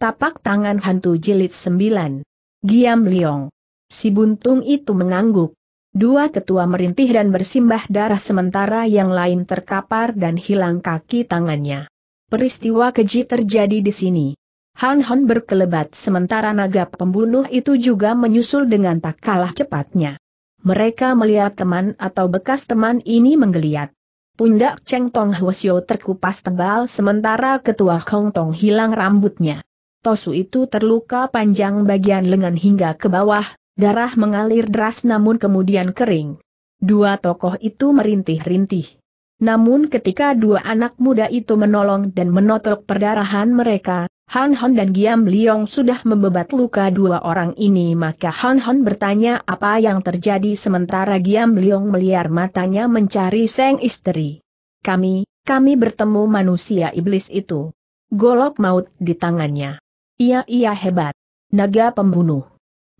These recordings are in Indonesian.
Tapak tangan hantu jilid 9. Giam Liong. Si buntung itu mengangguk. Dua ketua merintih dan bersimbah darah sementara yang lain terkapar dan hilang kaki tangannya. Peristiwa keji terjadi di sini. Han Han berkelebat sementara naga pembunuh itu juga menyusul dengan tak kalah cepatnya. Mereka melihat teman atau bekas teman ini menggeliat. Pundak Cheng Tong Hwasyo terkupas tebal sementara ketua Hong Tong hilang rambutnya. Tosu itu terluka panjang bagian lengan hingga ke bawah, darah mengalir deras namun kemudian kering. Dua tokoh itu merintih-rintih. Namun ketika dua anak muda itu menolong dan menotok perdarahan mereka, Han Hon dan Giam Liong sudah membebat luka dua orang ini maka Han Hon bertanya apa yang terjadi sementara Giam Liong meliar matanya mencari Seng istri. Kami, kami bertemu manusia iblis itu. Golok maut di tangannya. Iya-iya hebat. Naga pembunuh.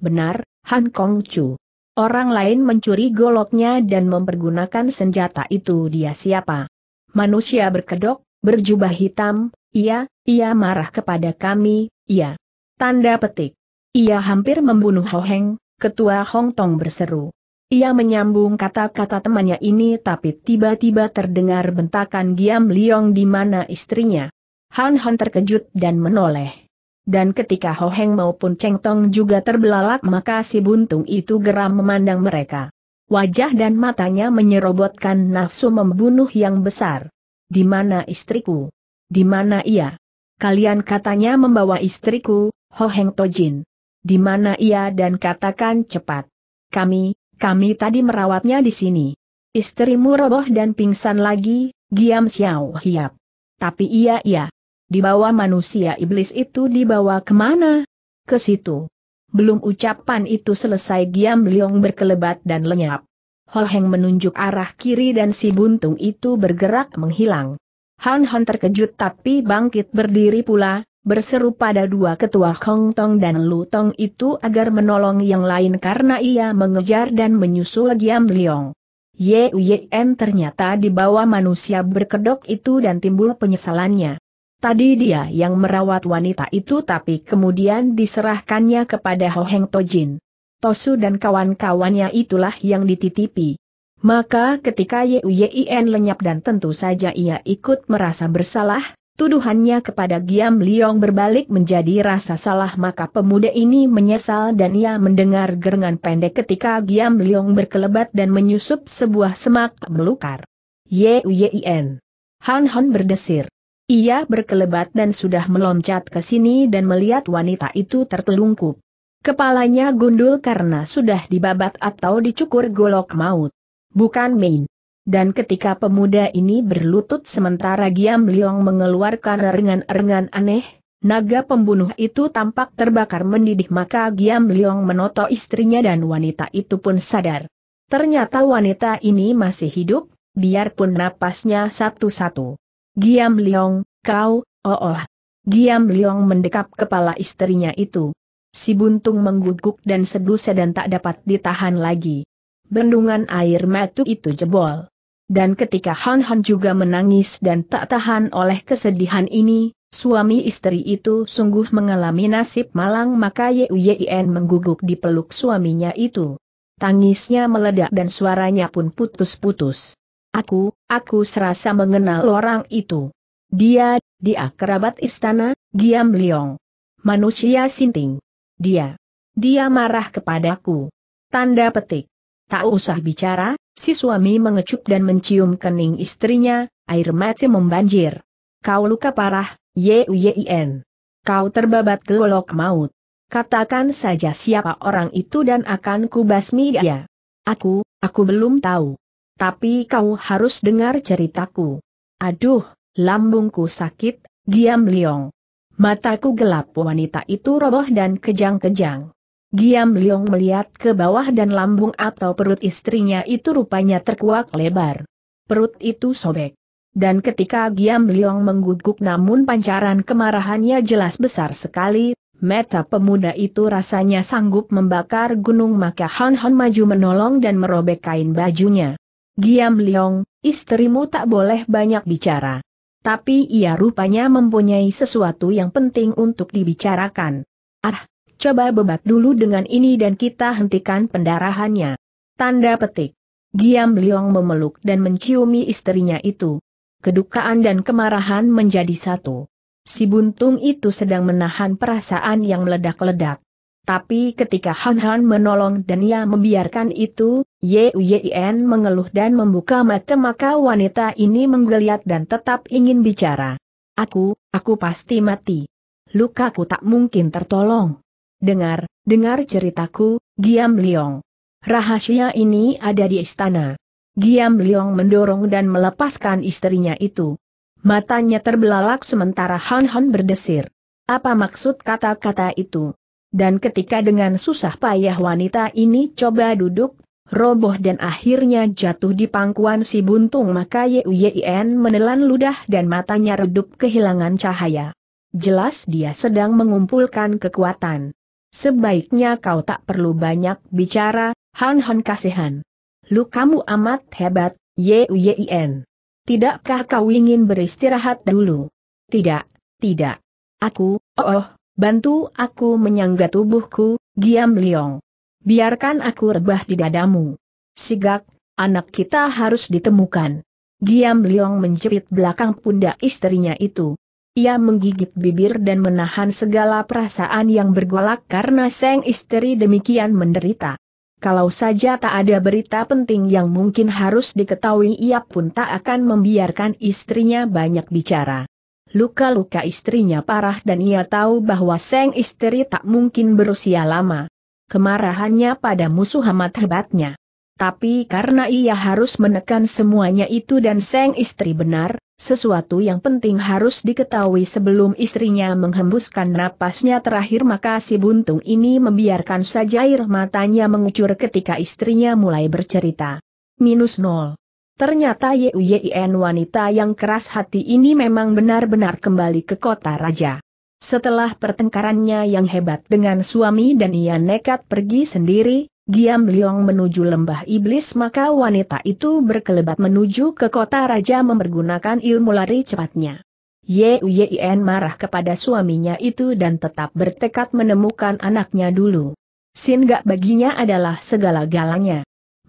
Benar, Han Kong Chu. Orang lain mencuri goloknya dan mempergunakan senjata itu dia siapa? Manusia berkedok, berjubah hitam, iya, ia marah kepada kami, iya. Tanda petik. Ia hampir membunuh Ho Heng, ketua Hong Tong berseru. Ia menyambung kata-kata temannya ini tapi tiba-tiba terdengar bentakan Giam Liong di mana istrinya. Han Han terkejut dan menoleh dan ketika Ho Heng maupun Cheng Tong juga terbelalak maka si buntung itu geram memandang mereka. Wajah dan matanya menyerobotkan nafsu membunuh yang besar. Di mana istriku? Di mana ia? Kalian katanya membawa istriku, Ho Heng Tojin. Di mana ia dan katakan cepat. Kami, kami tadi merawatnya di sini. Istrimu roboh dan pingsan lagi, Giam Xiao Hiap. Tapi ia, ia. Dibawa manusia iblis itu dibawa kemana? Ke situ. Belum ucapan itu selesai Giam Liong berkelebat dan lenyap. Holheng menunjuk arah kiri dan si buntung itu bergerak menghilang. Han Han terkejut tapi bangkit berdiri pula, berseru pada dua ketua Hong Tong dan Lu Tong itu agar menolong yang lain karena ia mengejar dan menyusul Giam Liong. Ye Uyen ternyata dibawa manusia berkedok itu dan timbul penyesalannya. Tadi dia yang merawat wanita itu tapi kemudian diserahkannya kepada Ho Heng Tojin. Tosu dan kawan-kawannya itulah yang dititipi. Maka ketika Ye Yuyin lenyap dan tentu saja ia ikut merasa bersalah, tuduhannya kepada Giam Liong berbalik menjadi rasa salah maka pemuda ini menyesal dan ia mendengar gerengan pendek ketika Giam Liong berkelebat dan menyusup sebuah semak melukar. Ye Yuyin. Han Han berdesir. Ia berkelebat dan sudah meloncat ke sini dan melihat wanita itu tertelungkup. Kepalanya gundul karena sudah dibabat atau dicukur golok maut. Bukan main. Dan ketika pemuda ini berlutut sementara Giam Liong mengeluarkan rengan-rengan aneh, naga pembunuh itu tampak terbakar mendidih maka Giam Liong menoto istrinya dan wanita itu pun sadar. Ternyata wanita ini masih hidup, biarpun napasnya satu-satu. Giam Liong, kau, oh oh. Giam Liong mendekap kepala istrinya itu. Si buntung mengguguk dan sedusa dan tak dapat ditahan lagi. Bendungan air matu itu jebol. Dan ketika Han Han juga menangis dan tak tahan oleh kesedihan ini, suami istri itu sungguh mengalami nasib malang maka Uyen mengguguk di peluk suaminya itu. Tangisnya meledak dan suaranya pun putus-putus. Aku, aku serasa mengenal orang itu. Dia, dia kerabat istana, Giam Liong. Manusia sinting. Dia. Dia marah kepadaku. Tanda petik. Tak usah bicara, si suami mengecup dan mencium kening istrinya, air mata membanjir. Kau luka parah, Ye Yuyin. Kau terbabat ke golok maut. Katakan saja siapa orang itu dan akan kubasmi dia. Aku, aku belum tahu tapi kau harus dengar ceritaku. Aduh, lambungku sakit, Giam Liong. Mataku gelap wanita itu roboh dan kejang-kejang. Giam Liong melihat ke bawah dan lambung atau perut istrinya itu rupanya terkuak lebar. Perut itu sobek. Dan ketika Giam Liong mengguguk namun pancaran kemarahannya jelas besar sekali, Meta pemuda itu rasanya sanggup membakar gunung maka Han Han maju menolong dan merobek kain bajunya. Giam Liong, istrimu tak boleh banyak bicara. Tapi ia rupanya mempunyai sesuatu yang penting untuk dibicarakan. Ah, coba bebat dulu dengan ini dan kita hentikan pendarahannya. Tanda petik. Giam Liong memeluk dan menciumi istrinya itu. Kedukaan dan kemarahan menjadi satu. Si buntung itu sedang menahan perasaan yang meledak-ledak. Tapi ketika Han Han menolong dan ia membiarkan itu, Ye Yen mengeluh dan membuka mata maka wanita ini menggeliat dan tetap ingin bicara. Aku, aku pasti mati. Lukaku tak mungkin tertolong. Dengar, dengar ceritaku, Giam Liong. Rahasia ini ada di istana. Giam Liong mendorong dan melepaskan istrinya itu. Matanya terbelalak sementara Han Han berdesir. Apa maksud kata-kata itu? Dan ketika dengan susah payah wanita ini coba duduk, roboh dan akhirnya jatuh di pangkuan si buntung maka Yien menelan ludah dan matanya redup kehilangan cahaya. Jelas dia sedang mengumpulkan kekuatan. Sebaiknya kau tak perlu banyak bicara, Han Han kasihan. Lu kamu amat hebat, Yien. Tidakkah kau ingin beristirahat dulu? Tidak, tidak. Aku, oh, oh bantu aku menyangga tubuhku, Giam Liong. Biarkan aku rebah di dadamu. Sigak, anak kita harus ditemukan. Giam Liong menjerit belakang pundak istrinya itu. Ia menggigit bibir dan menahan segala perasaan yang bergolak karena sang istri demikian menderita. Kalau saja tak ada berita penting yang mungkin harus diketahui ia pun tak akan membiarkan istrinya banyak bicara. Luka-luka istrinya parah dan ia tahu bahwa seng istri tak mungkin berusia lama. Kemarahannya pada musuh amat hebatnya. Tapi karena ia harus menekan semuanya itu dan seng istri benar, sesuatu yang penting harus diketahui sebelum istrinya menghembuskan napasnya terakhir maka si buntung ini membiarkan saja air matanya mengucur ketika istrinya mulai bercerita. Minus nol. Ternyata Yuen wanita yang keras hati ini memang benar-benar kembali ke kota raja. Setelah pertengkarannya yang hebat dengan suami dan ia nekat pergi sendiri, Giam Liong menuju lembah iblis maka wanita itu berkelebat menuju ke kota raja mempergunakan ilmu lari cepatnya. Yuen marah kepada suaminya itu dan tetap bertekad menemukan anaknya dulu. Sin gak baginya adalah segala-galanya.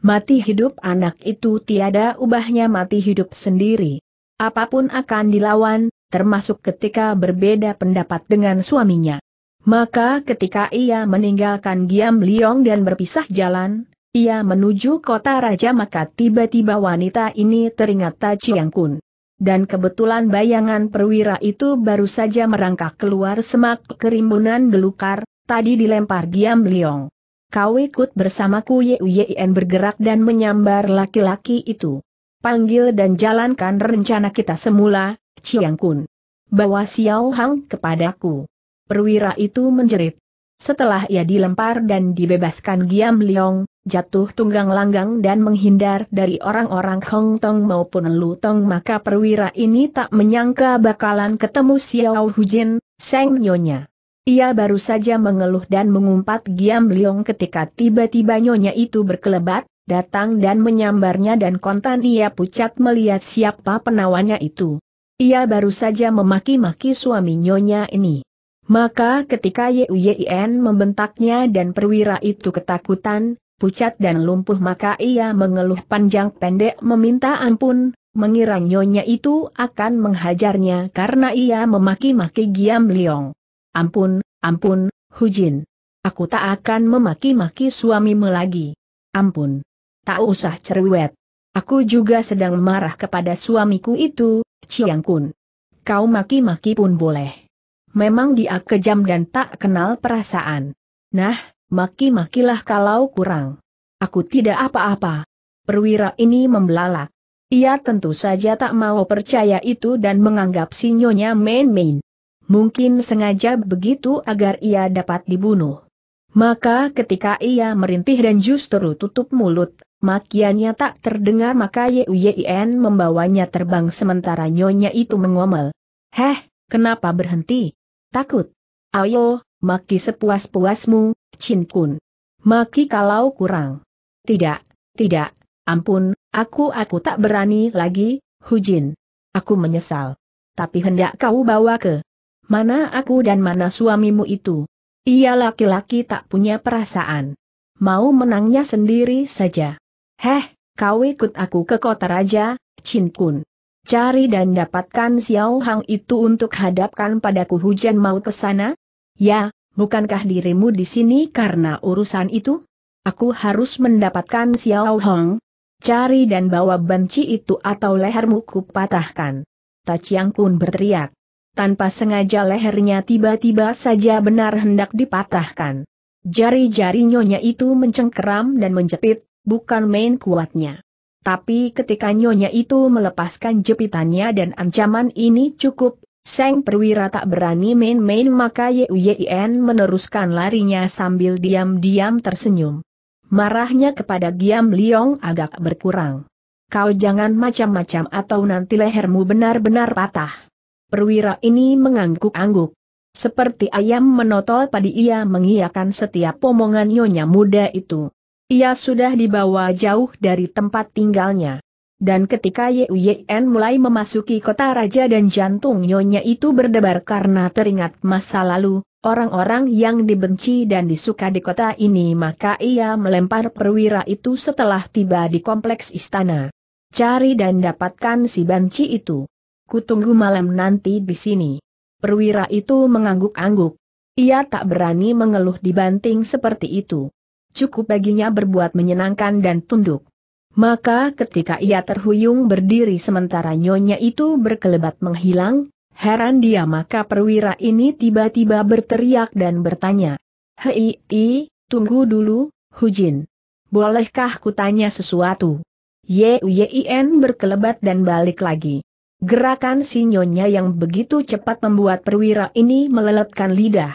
Mati hidup anak itu tiada ubahnya mati hidup sendiri. Apapun akan dilawan, termasuk ketika berbeda pendapat dengan suaminya. Maka ketika ia meninggalkan Giam Liong dan berpisah jalan, ia menuju kota raja maka tiba-tiba wanita ini teringat Chiang Kun. Dan kebetulan bayangan perwira itu baru saja merangkak keluar semak kerimbunan belukar, tadi dilempar Giam Liong. Kau ikut bersamaku Yuyien bergerak dan menyambar laki-laki itu. Panggil dan jalankan rencana kita semula, Chiang Kun. Bawa Xiao Hang kepadaku. Perwira itu menjerit. Setelah ia dilempar dan dibebaskan Giam Liong, jatuh tunggang langgang dan menghindar dari orang-orang Hong Tong maupun Lu Tong maka perwira ini tak menyangka bakalan ketemu Xiao Hujin, Seng Nyonya. Ia baru saja mengeluh dan mengumpat Giam Liong ketika tiba-tiba nyonya itu berkelebat, datang dan menyambarnya dan kontan ia pucat melihat siapa penawannya itu. Ia baru saja memaki-maki suami nyonya ini. Maka ketika Yuyin membentaknya dan perwira itu ketakutan, pucat dan lumpuh maka ia mengeluh panjang pendek meminta ampun, mengira nyonya itu akan menghajarnya karena ia memaki-maki Giam Liong. Ampun, ampun, Hujin. Aku tak akan memaki-maki suamimu lagi. Ampun. Tak usah cerewet. Aku juga sedang marah kepada suamiku itu, Chiang Kun. Kau maki-maki pun boleh. Memang dia kejam dan tak kenal perasaan. Nah, maki-makilah kalau kurang. Aku tidak apa-apa. Perwira ini membelalak. Ia tentu saja tak mau percaya itu dan menganggap sinyonya main-main mungkin sengaja begitu agar ia dapat dibunuh. Maka ketika ia merintih dan justru tutup mulut, makiannya tak terdengar maka Yuyien membawanya terbang sementara nyonya itu mengomel. Heh, kenapa berhenti? Takut. Ayo, maki sepuas-puasmu, Chin Kun. Maki kalau kurang. Tidak, tidak, ampun, aku aku tak berani lagi, Hujin. Aku menyesal. Tapi hendak kau bawa ke Mana aku dan mana suamimu itu? Ia laki-laki tak punya perasaan. Mau menangnya sendiri saja. Heh, kau ikut aku ke kota raja, Chin Kun. Cari dan dapatkan Xiao Hang itu untuk hadapkan padaku hujan mau ke sana? Ya, bukankah dirimu di sini karena urusan itu? Aku harus mendapatkan Xiao Hang. Cari dan bawa benci itu atau lehermu kupatahkan. Ta Chiang Kun berteriak tanpa sengaja lehernya tiba-tiba saja benar hendak dipatahkan. Jari-jari nyonya itu mencengkeram dan menjepit, bukan main kuatnya. Tapi ketika nyonya itu melepaskan jepitannya dan ancaman ini cukup, Seng perwira tak berani main-main maka Yuyin meneruskan larinya sambil diam-diam tersenyum. Marahnya kepada Giam Liong agak berkurang. Kau jangan macam-macam atau nanti lehermu benar-benar patah. Perwira ini mengangguk-angguk. Seperti ayam menotol padi ia mengiakan setiap omongan nyonya muda itu. Ia sudah dibawa jauh dari tempat tinggalnya. Dan ketika Yuyen mulai memasuki kota raja dan jantung nyonya itu berdebar karena teringat masa lalu, orang-orang yang dibenci dan disuka di kota ini maka ia melempar perwira itu setelah tiba di kompleks istana. Cari dan dapatkan si banci itu kutunggu malam nanti di sini. Perwira itu mengangguk-angguk. Ia tak berani mengeluh dibanting seperti itu. Cukup baginya berbuat menyenangkan dan tunduk. Maka ketika ia terhuyung berdiri sementara nyonya itu berkelebat menghilang, heran dia maka perwira ini tiba-tiba berteriak dan bertanya. Hei, i, tunggu dulu, Hujin. Bolehkah kutanya sesuatu? Yuyin berkelebat dan balik lagi. Gerakan sinyonya yang begitu cepat membuat perwira ini meleletkan lidah.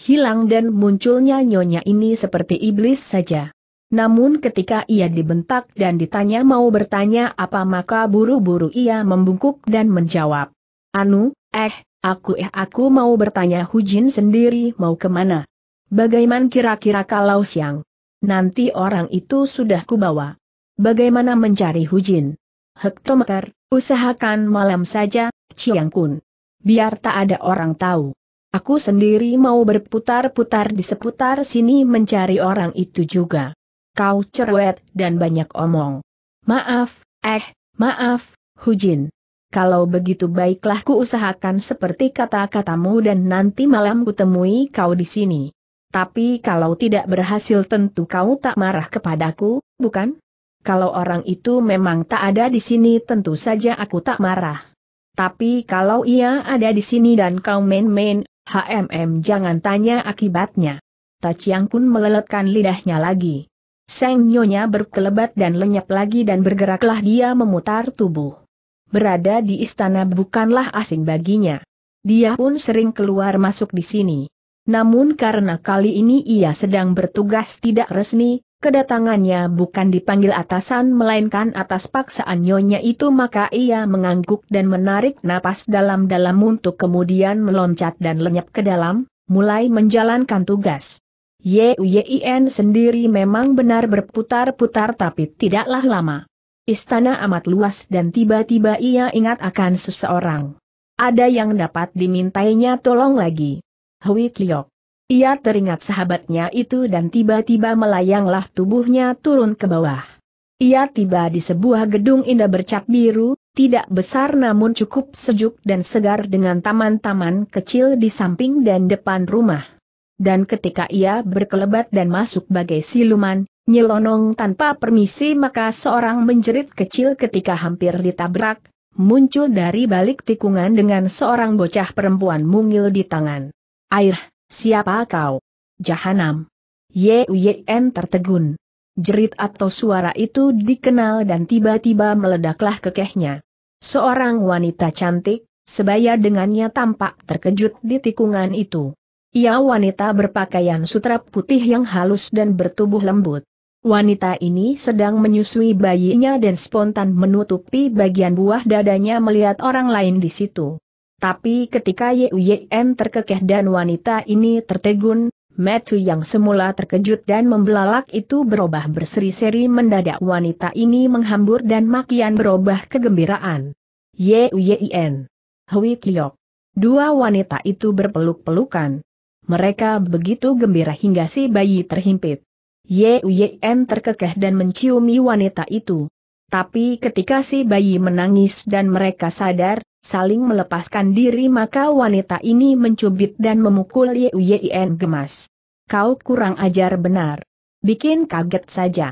Hilang dan munculnya nyonya ini seperti iblis saja. Namun ketika ia dibentak dan ditanya mau bertanya apa maka buru-buru ia membungkuk dan menjawab. Anu, eh, aku eh aku mau bertanya Hujin sendiri mau kemana. Bagaimana kira-kira kalau siang? Nanti orang itu sudah kubawa. Bagaimana mencari Hujin? Hektometer, Usahakan malam saja, Chiang Kun. Biar tak ada orang tahu. Aku sendiri mau berputar-putar di seputar sini mencari orang itu juga. Kau cerewet dan banyak omong. Maaf, eh, maaf, Hujin. Kalau begitu baiklah ku usahakan seperti kata-katamu dan nanti malam kutemui kau di sini. Tapi kalau tidak berhasil tentu kau tak marah kepadaku, bukan? Kalau orang itu memang tak ada di sini tentu saja aku tak marah. Tapi kalau ia ada di sini dan kau main-main, HMM jangan tanya akibatnya. Taciang Kun meleletkan lidahnya lagi. Seng Nyonya berkelebat dan lenyap lagi dan bergeraklah dia memutar tubuh. Berada di istana bukanlah asing baginya. Dia pun sering keluar masuk di sini. Namun karena kali ini ia sedang bertugas tidak resmi, Kedatangannya bukan dipanggil atasan melainkan atas paksaan nyonya itu maka ia mengangguk dan menarik napas dalam-dalam untuk kemudian meloncat dan lenyap ke dalam, mulai menjalankan tugas. Yuyin sendiri memang benar berputar-putar tapi tidaklah lama. Istana amat luas dan tiba-tiba ia ingat akan seseorang. Ada yang dapat dimintainya tolong lagi. Hui Kiok. Ia teringat sahabatnya itu dan tiba-tiba melayanglah tubuhnya turun ke bawah. Ia tiba di sebuah gedung indah bercat biru, tidak besar namun cukup sejuk dan segar dengan taman-taman kecil di samping dan depan rumah. Dan ketika ia berkelebat dan masuk bagai siluman, nyelonong tanpa permisi maka seorang menjerit kecil ketika hampir ditabrak, muncul dari balik tikungan dengan seorang bocah perempuan mungil di tangan. Air Siapa kau? Jahanam. Yuyen tertegun. Jerit atau suara itu dikenal dan tiba-tiba meledaklah kekehnya. Seorang wanita cantik, sebaya dengannya tampak terkejut di tikungan itu. Ia wanita berpakaian sutra putih yang halus dan bertubuh lembut. Wanita ini sedang menyusui bayinya dan spontan menutupi bagian buah dadanya melihat orang lain di situ. Tapi ketika Yuyen terkekeh dan wanita ini tertegun, Matthew yang semula terkejut dan membelalak itu berubah berseri-seri mendadak wanita ini menghambur dan makian berubah kegembiraan. Yuyen. Hui Kiyok. Dua wanita itu berpeluk-pelukan. Mereka begitu gembira hingga si bayi terhimpit. Yuyen terkekeh dan menciumi wanita itu. Tapi ketika si bayi menangis dan mereka sadar, saling melepaskan diri maka wanita ini mencubit dan memukul Yuyen gemas. Kau kurang ajar benar. Bikin kaget saja.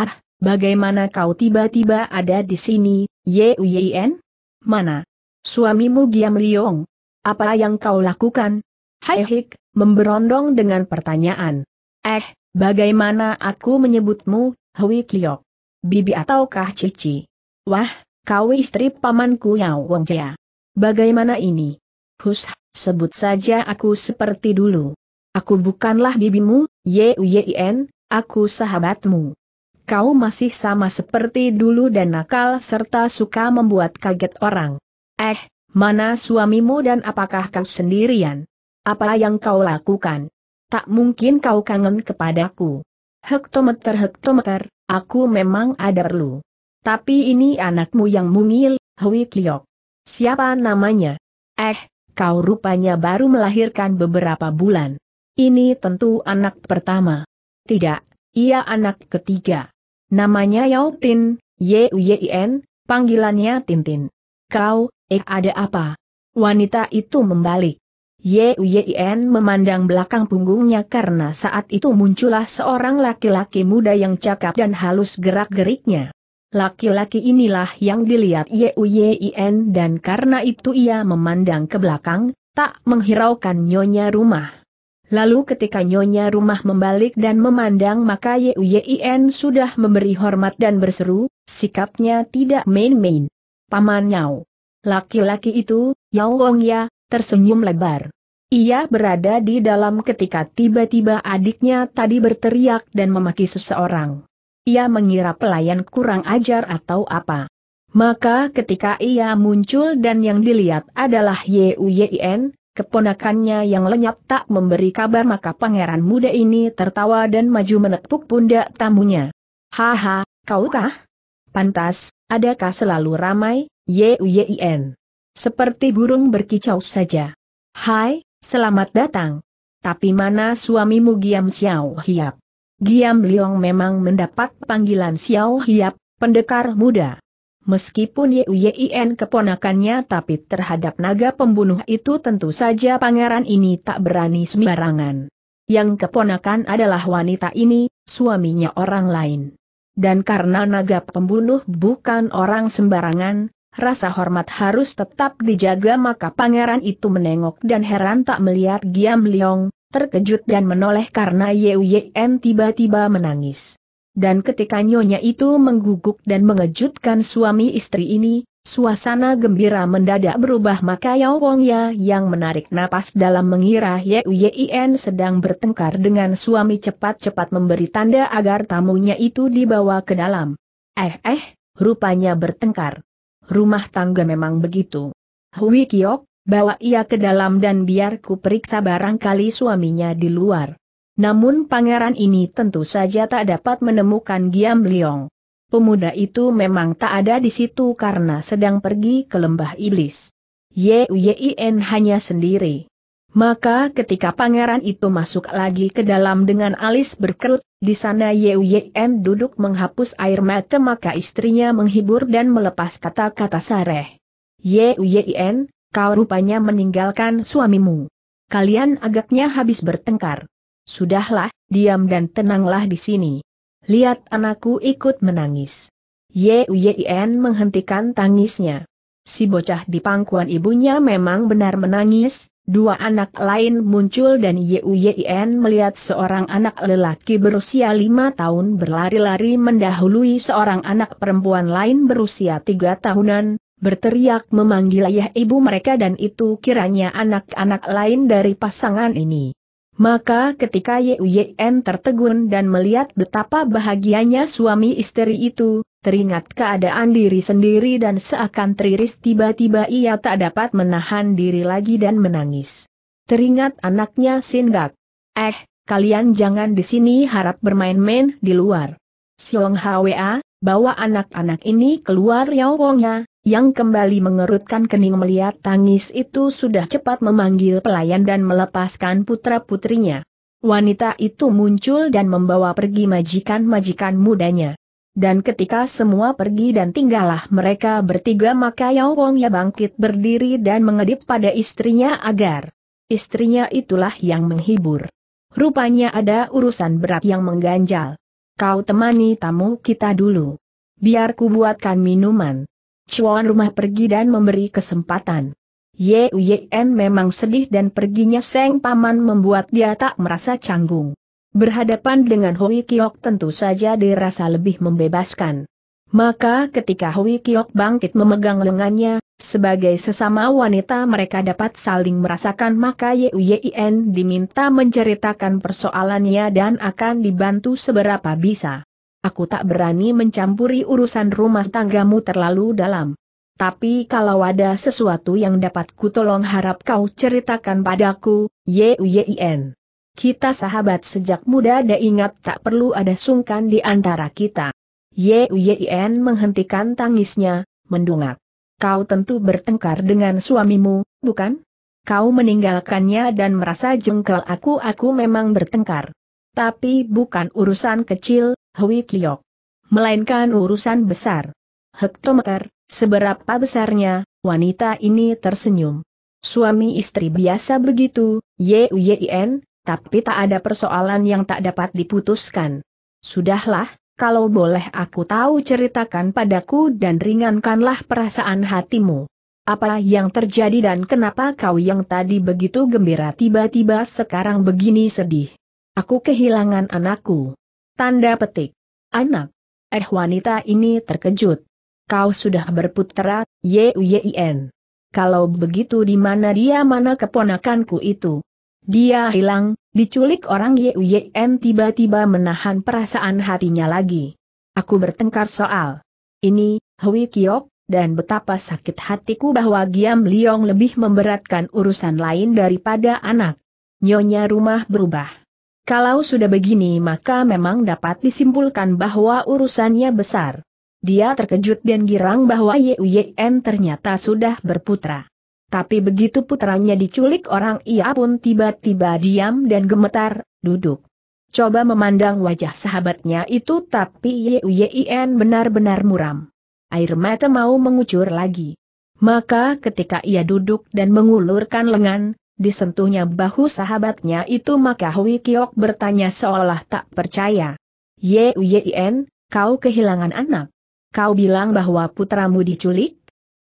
Ah, bagaimana kau tiba-tiba ada di sini, Yuyen? Mana? Suamimu Giam Liong. Apa yang kau lakukan? Hai Hik, memberondong dengan pertanyaan. Eh, bagaimana aku menyebutmu, Hui Kliok? Bibi ataukah Cici? Wah, kau istri pamanku Yao Wong Jia. Bagaimana ini? Hus, sebut saja aku seperti dulu. Aku bukanlah bibimu, Ye Yuyin, aku sahabatmu. Kau masih sama seperti dulu dan nakal serta suka membuat kaget orang. Eh, mana suamimu dan apakah kau sendirian? Apa yang kau lakukan? Tak mungkin kau kangen kepadaku. Hektometer-hektometer, aku memang ada perlu. Tapi ini anakmu yang mungil, Hui Kliok. Siapa namanya? Eh, kau rupanya baru melahirkan beberapa bulan. Ini tentu anak pertama. Tidak, ia anak ketiga. Namanya Yau Tin, y u panggilannya Tintin. Kau, eh ada apa? Wanita itu membalik. Yuyen memandang belakang punggungnya karena saat itu muncullah seorang laki-laki muda yang cakap dan halus gerak-geriknya. Laki-laki inilah yang dilihat Yuyin dan karena itu ia memandang ke belakang, tak menghiraukan nyonya rumah. Lalu ketika nyonya rumah membalik dan memandang maka Yuyin sudah memberi hormat dan berseru, sikapnya tidak main-main. Paman Yao. Laki-laki itu, Yao Wong Ya, tersenyum lebar. Ia berada di dalam ketika tiba-tiba adiknya tadi berteriak dan memaki seseorang ia mengira pelayan kurang ajar atau apa. Maka ketika ia muncul dan yang dilihat adalah Yuyin, keponakannya yang lenyap tak memberi kabar maka pangeran muda ini tertawa dan maju menepuk pundak tamunya. Haha, kaukah? Pantas, adakah selalu ramai, Yuyin? Seperti burung berkicau saja. Hai, selamat datang. Tapi mana suamimu Giam Xiao Hiap? Giam Liong memang mendapat panggilan Xiao Hiap, pendekar muda. Meskipun Yuyin keponakannya tapi terhadap naga pembunuh itu tentu saja pangeran ini tak berani sembarangan. Yang keponakan adalah wanita ini, suaminya orang lain. Dan karena naga pembunuh bukan orang sembarangan, rasa hormat harus tetap dijaga maka pangeran itu menengok dan heran tak melihat Giam Liong, terkejut dan menoleh karena Yuyen tiba-tiba menangis. Dan ketika nyonya itu mengguguk dan mengejutkan suami istri ini, suasana gembira mendadak berubah maka Yao Wongya yang menarik napas dalam mengira Yuyen sedang bertengkar dengan suami cepat-cepat memberi tanda agar tamunya itu dibawa ke dalam. Eh eh, rupanya bertengkar. Rumah tangga memang begitu. Hui Kiok, Bawa ia ke dalam dan biar ku periksa barangkali suaminya di luar. Namun pangeran ini tentu saja tak dapat menemukan Giam Liong. Pemuda itu memang tak ada di situ karena sedang pergi ke lembah iblis. Yuyin hanya sendiri. Maka ketika pangeran itu masuk lagi ke dalam dengan alis berkerut, di sana Yuyin duduk menghapus air mata maka istrinya menghibur dan melepas kata-kata sareh. Yuyin, kau rupanya meninggalkan suamimu. Kalian agaknya habis bertengkar. Sudahlah, diam dan tenanglah di sini. Lihat anakku ikut menangis. Yuyin menghentikan tangisnya. Si bocah di pangkuan ibunya memang benar menangis, dua anak lain muncul dan Yuyin melihat seorang anak lelaki berusia lima tahun berlari-lari mendahului seorang anak perempuan lain berusia tiga tahunan, berteriak memanggil ayah ibu mereka dan itu kiranya anak-anak lain dari pasangan ini. Maka ketika Yuyen tertegun dan melihat betapa bahagianya suami istri itu, teringat keadaan diri sendiri dan seakan teriris tiba-tiba ia tak dapat menahan diri lagi dan menangis. Teringat anaknya sindak. Eh, kalian jangan di sini harap bermain-main di luar. Siong Hwa, bawa anak-anak ini keluar ya Wongnya, yang kembali mengerutkan kening melihat tangis itu sudah cepat memanggil pelayan dan melepaskan putra-putrinya. Wanita itu muncul dan membawa pergi majikan-majikan mudanya. Dan ketika semua pergi dan tinggallah mereka bertiga maka Yao Wong ya bangkit berdiri dan mengedip pada istrinya agar istrinya itulah yang menghibur. Rupanya ada urusan berat yang mengganjal. Kau temani tamu kita dulu. Biar ku buatkan minuman. Cuan rumah pergi dan memberi kesempatan. Uyen memang sedih dan perginya Seng Paman membuat dia tak merasa canggung. Berhadapan dengan Hui Kiok tentu saja dirasa lebih membebaskan. Maka ketika Hui Kiok bangkit memegang lengannya, sebagai sesama wanita mereka dapat saling merasakan maka Uyen diminta menceritakan persoalannya dan akan dibantu seberapa bisa. Aku tak berani mencampuri urusan rumah tanggamu terlalu dalam. Tapi kalau ada sesuatu yang dapat kutolong, harap kau ceritakan padaku, Yuyin. Kita sahabat sejak muda dan ingat tak perlu ada sungkan di antara kita. Yuyin menghentikan tangisnya, mendungak. Kau tentu bertengkar dengan suamimu, bukan? Kau meninggalkannya dan merasa jengkel aku aku memang bertengkar. Tapi bukan urusan kecil, Hui Kiyok. Melainkan urusan besar. Hektometer, seberapa besarnya, wanita ini tersenyum. Suami istri biasa begitu, Yuyin, tapi tak ada persoalan yang tak dapat diputuskan. Sudahlah, kalau boleh aku tahu ceritakan padaku dan ringankanlah perasaan hatimu. Apa yang terjadi dan kenapa kau yang tadi begitu gembira tiba-tiba sekarang begini sedih? Aku kehilangan anakku. Tanda petik. Anak. Eh wanita ini terkejut. Kau sudah berputera, Yuyin. Kalau begitu di mana dia mana keponakanku itu? Dia hilang, diculik orang Yuyin tiba-tiba menahan perasaan hatinya lagi. Aku bertengkar soal. Ini, Hui Kiok, dan betapa sakit hatiku bahwa Giam Liong lebih memberatkan urusan lain daripada anak. Nyonya rumah berubah. Kalau sudah begini maka memang dapat disimpulkan bahwa urusannya besar. Dia terkejut dan girang bahwa Yuyen ternyata sudah berputra. Tapi begitu putranya diculik orang ia pun tiba-tiba diam dan gemetar, duduk. Coba memandang wajah sahabatnya itu tapi Yuyen benar-benar muram. Air mata mau mengucur lagi. Maka ketika ia duduk dan mengulurkan lengan, disentuhnya bahu sahabatnya itu maka Hui Kiok bertanya seolah tak percaya. Yueyin, kau kehilangan anak. Kau bilang bahwa putramu diculik?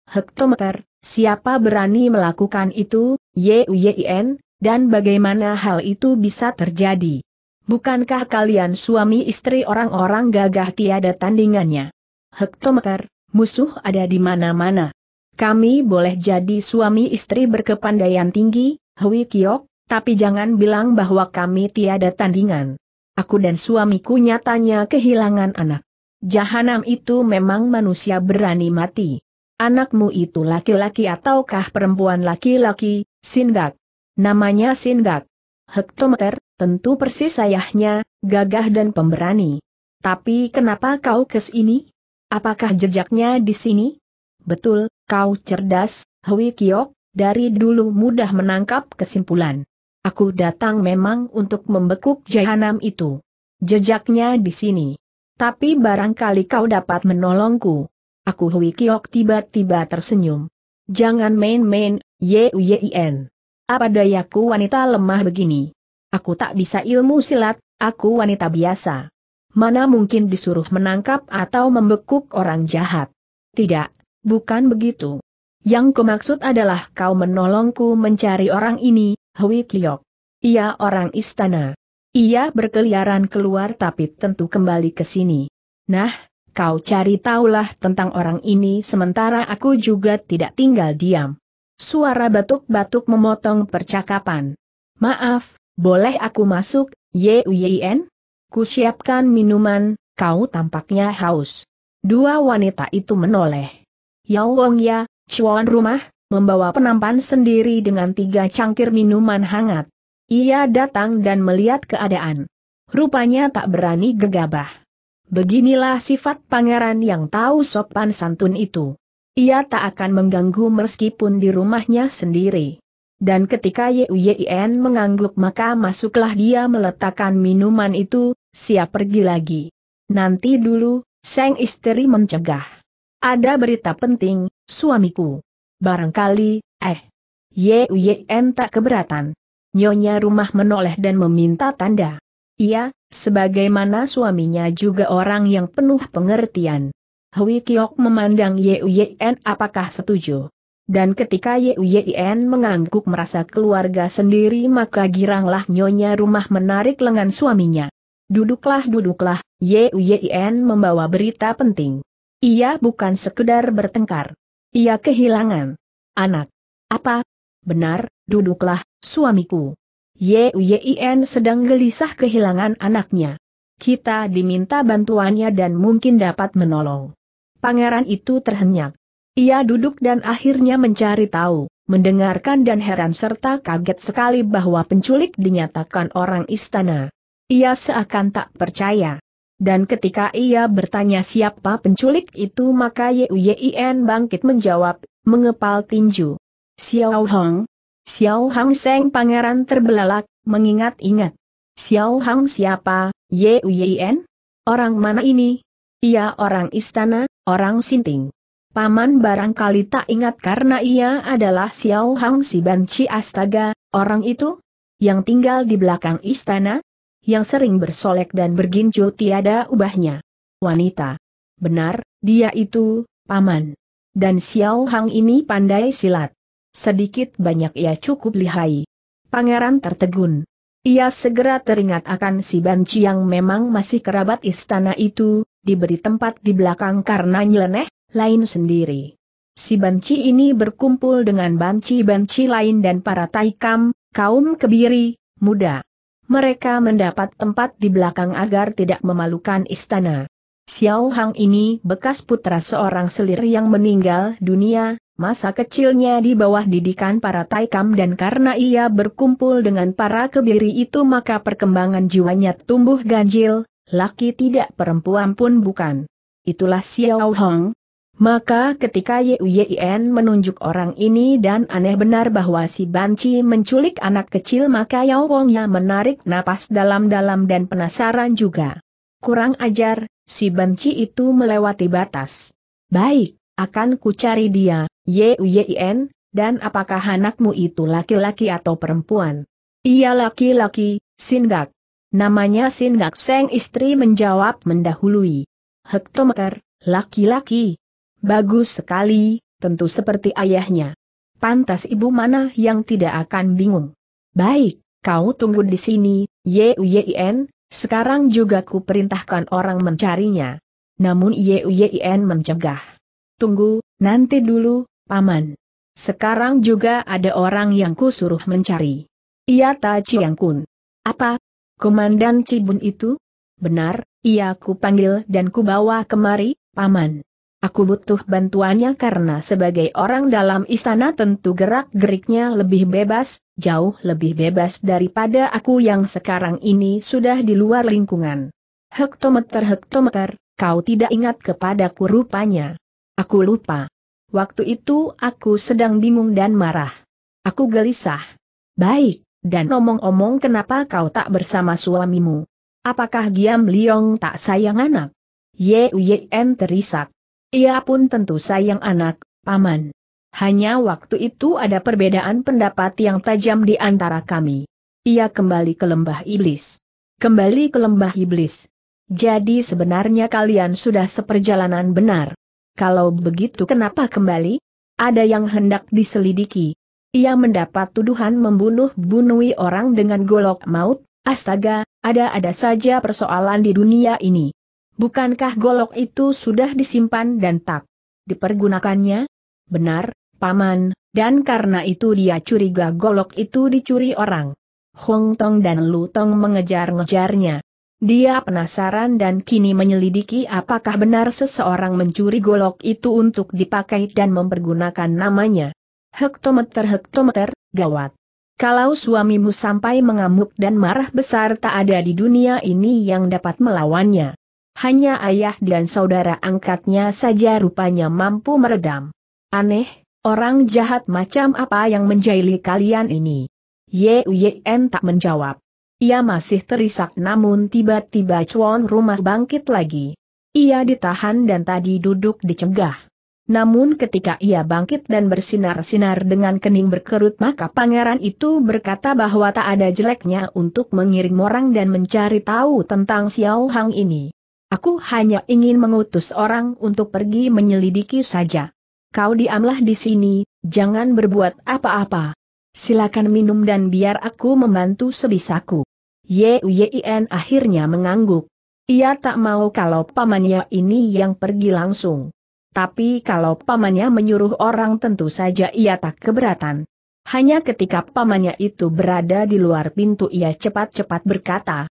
Hektometer, siapa berani melakukan itu, Yueyin, dan bagaimana hal itu bisa terjadi? Bukankah kalian suami istri orang-orang gagah tiada tandingannya? Hektometer, musuh ada di mana-mana. Kami boleh jadi suami istri berkepandaian tinggi, Hui Kiok, tapi jangan bilang bahwa kami tiada tandingan. Aku dan suamiku nyatanya kehilangan anak. Jahanam itu memang manusia berani mati. Anakmu itu laki-laki ataukah perempuan laki-laki, Sindak. Namanya Sindak. Hektometer, tentu persis ayahnya, gagah dan pemberani. Tapi kenapa kau kesini? Apakah jejaknya di sini? Betul, kau cerdas, Hui Kiok, dari dulu mudah menangkap kesimpulan. Aku datang memang untuk membekuk jahanam itu. Jejaknya di sini. Tapi barangkali kau dapat menolongku. Aku Hui Kiok tiba-tiba tersenyum. Jangan main-main, Ye Yuyin. Apa dayaku wanita lemah begini? Aku tak bisa ilmu silat, aku wanita biasa. Mana mungkin disuruh menangkap atau membekuk orang jahat? Tidak, bukan begitu. Yang kumaksud adalah kau menolongku mencari orang ini, Hui Kiyok. Ia orang istana. Ia berkeliaran keluar tapi tentu kembali ke sini. Nah, kau cari taulah tentang orang ini sementara aku juga tidak tinggal diam. Suara batuk-batuk memotong percakapan. Maaf, boleh aku masuk, Ye Uyen? Kusiapkan minuman, kau tampaknya haus. Dua wanita itu menoleh. Yao Wong Ya, Cuan rumah, membawa penampan sendiri dengan tiga cangkir minuman hangat. Ia datang dan melihat keadaan. Rupanya tak berani gegabah. Beginilah sifat pangeran yang tahu sopan santun itu. Ia tak akan mengganggu meskipun di rumahnya sendiri. Dan ketika Yuyin mengangguk maka masuklah dia meletakkan minuman itu, siap pergi lagi. Nanti dulu, sang istri mencegah. Ada berita penting, Suamiku. Barangkali, eh. Yuyen tak keberatan. Nyonya rumah menoleh dan meminta tanda. Ia, sebagaimana suaminya juga orang yang penuh pengertian. Hui Kiok memandang Yuyen, apakah setuju. Dan ketika Yuyen mengangguk merasa keluarga sendiri maka giranglah nyonya rumah menarik lengan suaminya. Duduklah duduklah, Yuyen membawa berita penting. Ia bukan sekedar bertengkar. Ia kehilangan. Anak. Apa? Benar, duduklah, suamiku. Yuyin sedang gelisah kehilangan anaknya. Kita diminta bantuannya dan mungkin dapat menolong. Pangeran itu terhenyak. Ia duduk dan akhirnya mencari tahu, mendengarkan dan heran serta kaget sekali bahwa penculik dinyatakan orang istana. Ia seakan tak percaya. Dan ketika ia bertanya siapa penculik itu maka Yuyin bangkit menjawab, mengepal tinju. Xiao Hong. Xiao Hong Seng pangeran terbelalak, mengingat-ingat. Xiao Hong siapa, Yuyin? Orang mana ini? Ia orang istana, orang sinting. Paman barangkali tak ingat karena ia adalah Xiao Hong si Banci Astaga, orang itu? Yang tinggal di belakang istana, yang sering bersolek dan berginjal tiada ubahnya. Wanita. Benar, dia itu, paman. Dan Xiao Hang ini pandai silat. Sedikit banyak ia cukup lihai. Pangeran tertegun. Ia segera teringat akan si Banci yang memang masih kerabat istana itu, diberi tempat di belakang karena nyeleneh, lain sendiri. Si Banci ini berkumpul dengan Banci-Banci lain dan para Taikam, kaum kebiri, muda mereka mendapat tempat di belakang agar tidak memalukan istana. Xiao Hang ini bekas putra seorang selir yang meninggal dunia, masa kecilnya di bawah didikan para Taikam dan karena ia berkumpul dengan para kebiri itu maka perkembangan jiwanya tumbuh ganjil, laki tidak perempuan pun bukan. Itulah Xiao Hang, maka ketika Yuyin menunjuk orang ini dan aneh benar bahwa si Banci menculik anak kecil maka Yao Wongnya menarik napas dalam-dalam dan penasaran juga. Kurang ajar, si Banci itu melewati batas. Baik, akan ku cari dia, Yuyin, dan apakah anakmu itu laki-laki atau perempuan? Iya laki-laki, Singak. Namanya Singak Seng istri menjawab mendahului. Hektometer, laki-laki, Bagus sekali, tentu seperti ayahnya. Pantas ibu mana yang tidak akan bingung. Baik, kau tunggu di sini, Yuyin, sekarang juga ku perintahkan orang mencarinya. Namun Yuyin mencegah. Tunggu, nanti dulu, Paman. Sekarang juga ada orang yang ku suruh mencari. Ia Ta Chiang Kun. Apa? Komandan Cibun itu? Benar, ia ku panggil dan ku bawa kemari, Paman. Aku butuh bantuannya karena sebagai orang dalam istana tentu gerak-geriknya lebih bebas, jauh lebih bebas daripada aku yang sekarang ini sudah di luar lingkungan. Hektometer-hektometer, kau tidak ingat kepadaku rupanya. Aku lupa. Waktu itu aku sedang bingung dan marah. Aku gelisah. Baik, dan omong-omong kenapa kau tak bersama suamimu? Apakah Giam Liong tak sayang anak? Uyen terisak. Ia pun tentu sayang anak, paman. Hanya waktu itu ada perbedaan pendapat yang tajam di antara kami. Ia kembali ke lembah iblis. Kembali ke lembah iblis. Jadi sebenarnya kalian sudah seperjalanan benar. Kalau begitu kenapa kembali? Ada yang hendak diselidiki. Ia mendapat tuduhan membunuh bunuhi orang dengan golok maut, astaga, ada-ada saja persoalan di dunia ini. Bukankah golok itu sudah disimpan dan tak dipergunakannya? Benar, Paman, dan karena itu dia curiga golok itu dicuri orang. Hong Tong dan Lu Tong mengejar-ngejarnya. Dia penasaran dan kini menyelidiki apakah benar seseorang mencuri golok itu untuk dipakai dan mempergunakan namanya. Hektometer-hektometer, gawat. Kalau suamimu sampai mengamuk dan marah besar tak ada di dunia ini yang dapat melawannya hanya ayah dan saudara angkatnya saja rupanya mampu meredam. Aneh, orang jahat macam apa yang menjahili kalian ini? Ye Yuyen tak menjawab. Ia masih terisak namun tiba-tiba Chuan Rumah bangkit lagi. Ia ditahan dan tadi duduk dicegah. Namun ketika ia bangkit dan bersinar-sinar dengan kening berkerut maka pangeran itu berkata bahwa tak ada jeleknya untuk mengirim orang dan mencari tahu tentang Xiao Hang ini. Aku hanya ingin mengutus orang untuk pergi menyelidiki saja. Kau diamlah di sini, jangan berbuat apa-apa. Silakan minum dan biar aku membantu sebisaku. Yuyin akhirnya mengangguk. Ia tak mau kalau pamannya ini yang pergi langsung. Tapi kalau pamannya menyuruh orang tentu saja ia tak keberatan. Hanya ketika pamannya itu berada di luar pintu ia cepat-cepat berkata,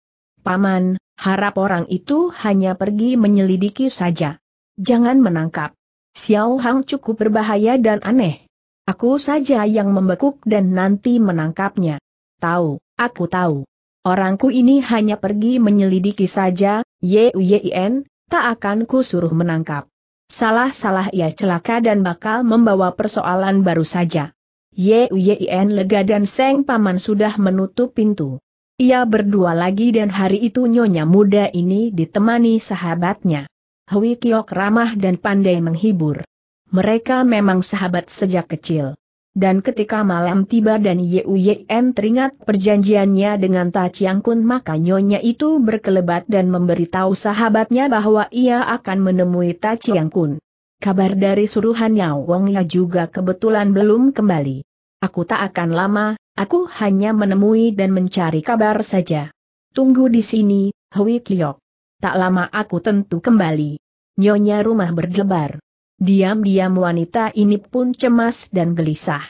Paman, harap orang itu hanya pergi menyelidiki saja. Jangan menangkap. Xiao Hang cukup berbahaya dan aneh. Aku saja yang membekuk dan nanti menangkapnya. Tahu, aku tahu. Orangku ini hanya pergi menyelidiki saja, Yuyin, tak akan ku suruh menangkap. Salah-salah ia celaka dan bakal membawa persoalan baru saja. Yuyin lega dan Seng Paman sudah menutup pintu. Ia berdua lagi dan hari itu nyonya muda ini ditemani sahabatnya. Hui Kiok ramah dan pandai menghibur. Mereka memang sahabat sejak kecil. Dan ketika malam tiba dan Yuyen teringat perjanjiannya dengan Ta Chiang Kun maka nyonya itu berkelebat dan memberitahu sahabatnya bahwa ia akan menemui Ta Chiang Kun. Kabar dari suruhannya Wong Ya juga kebetulan belum kembali. Aku tak akan lama, Aku hanya menemui dan mencari kabar saja. Tunggu di sini, Hui Kiok. Tak lama aku tentu kembali. Nyonya rumah berdebar. Diam-diam wanita ini pun cemas dan gelisah.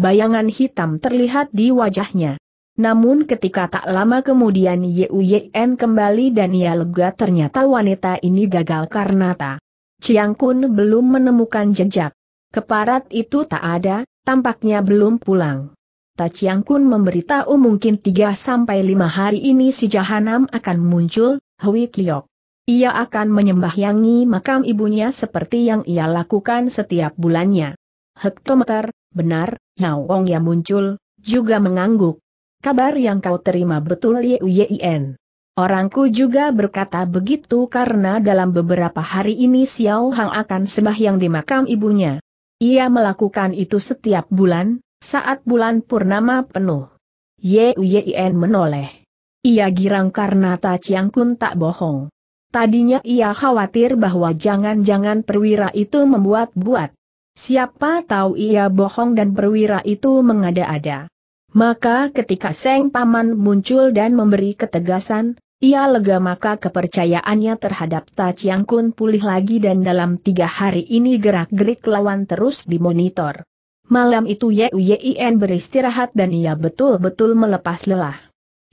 Bayangan hitam terlihat di wajahnya. Namun ketika tak lama kemudian Yuyen kembali dan ia lega ternyata wanita ini gagal karena tak. Chiang Kun belum menemukan jejak. Keparat itu tak ada, tampaknya belum pulang. Taciang Kun memberitahu mungkin 3-5 hari ini si Jahanam akan muncul, Hui Kiyok. Ia akan menyembahyangi makam ibunya seperti yang ia lakukan setiap bulannya. Hektometer, benar, Nao Wong yang muncul, juga mengangguk. Kabar yang kau terima betul Yin. Orangku juga berkata begitu karena dalam beberapa hari ini Xiao Hang akan sembahyang di makam ibunya. Ia melakukan itu setiap bulan, saat bulan purnama penuh, Ye Yuyin menoleh. Ia girang karena Ta Chiang Kun tak bohong. Tadinya ia khawatir bahwa jangan-jangan perwira itu membuat-buat. Siapa tahu ia bohong dan perwira itu mengada-ada. Maka ketika Seng Paman muncul dan memberi ketegasan, ia lega maka kepercayaannya terhadap Ta Chiang Kun pulih lagi dan dalam tiga hari ini gerak-gerik lawan terus dimonitor. Malam itu Yuyin beristirahat dan ia betul-betul melepas lelah.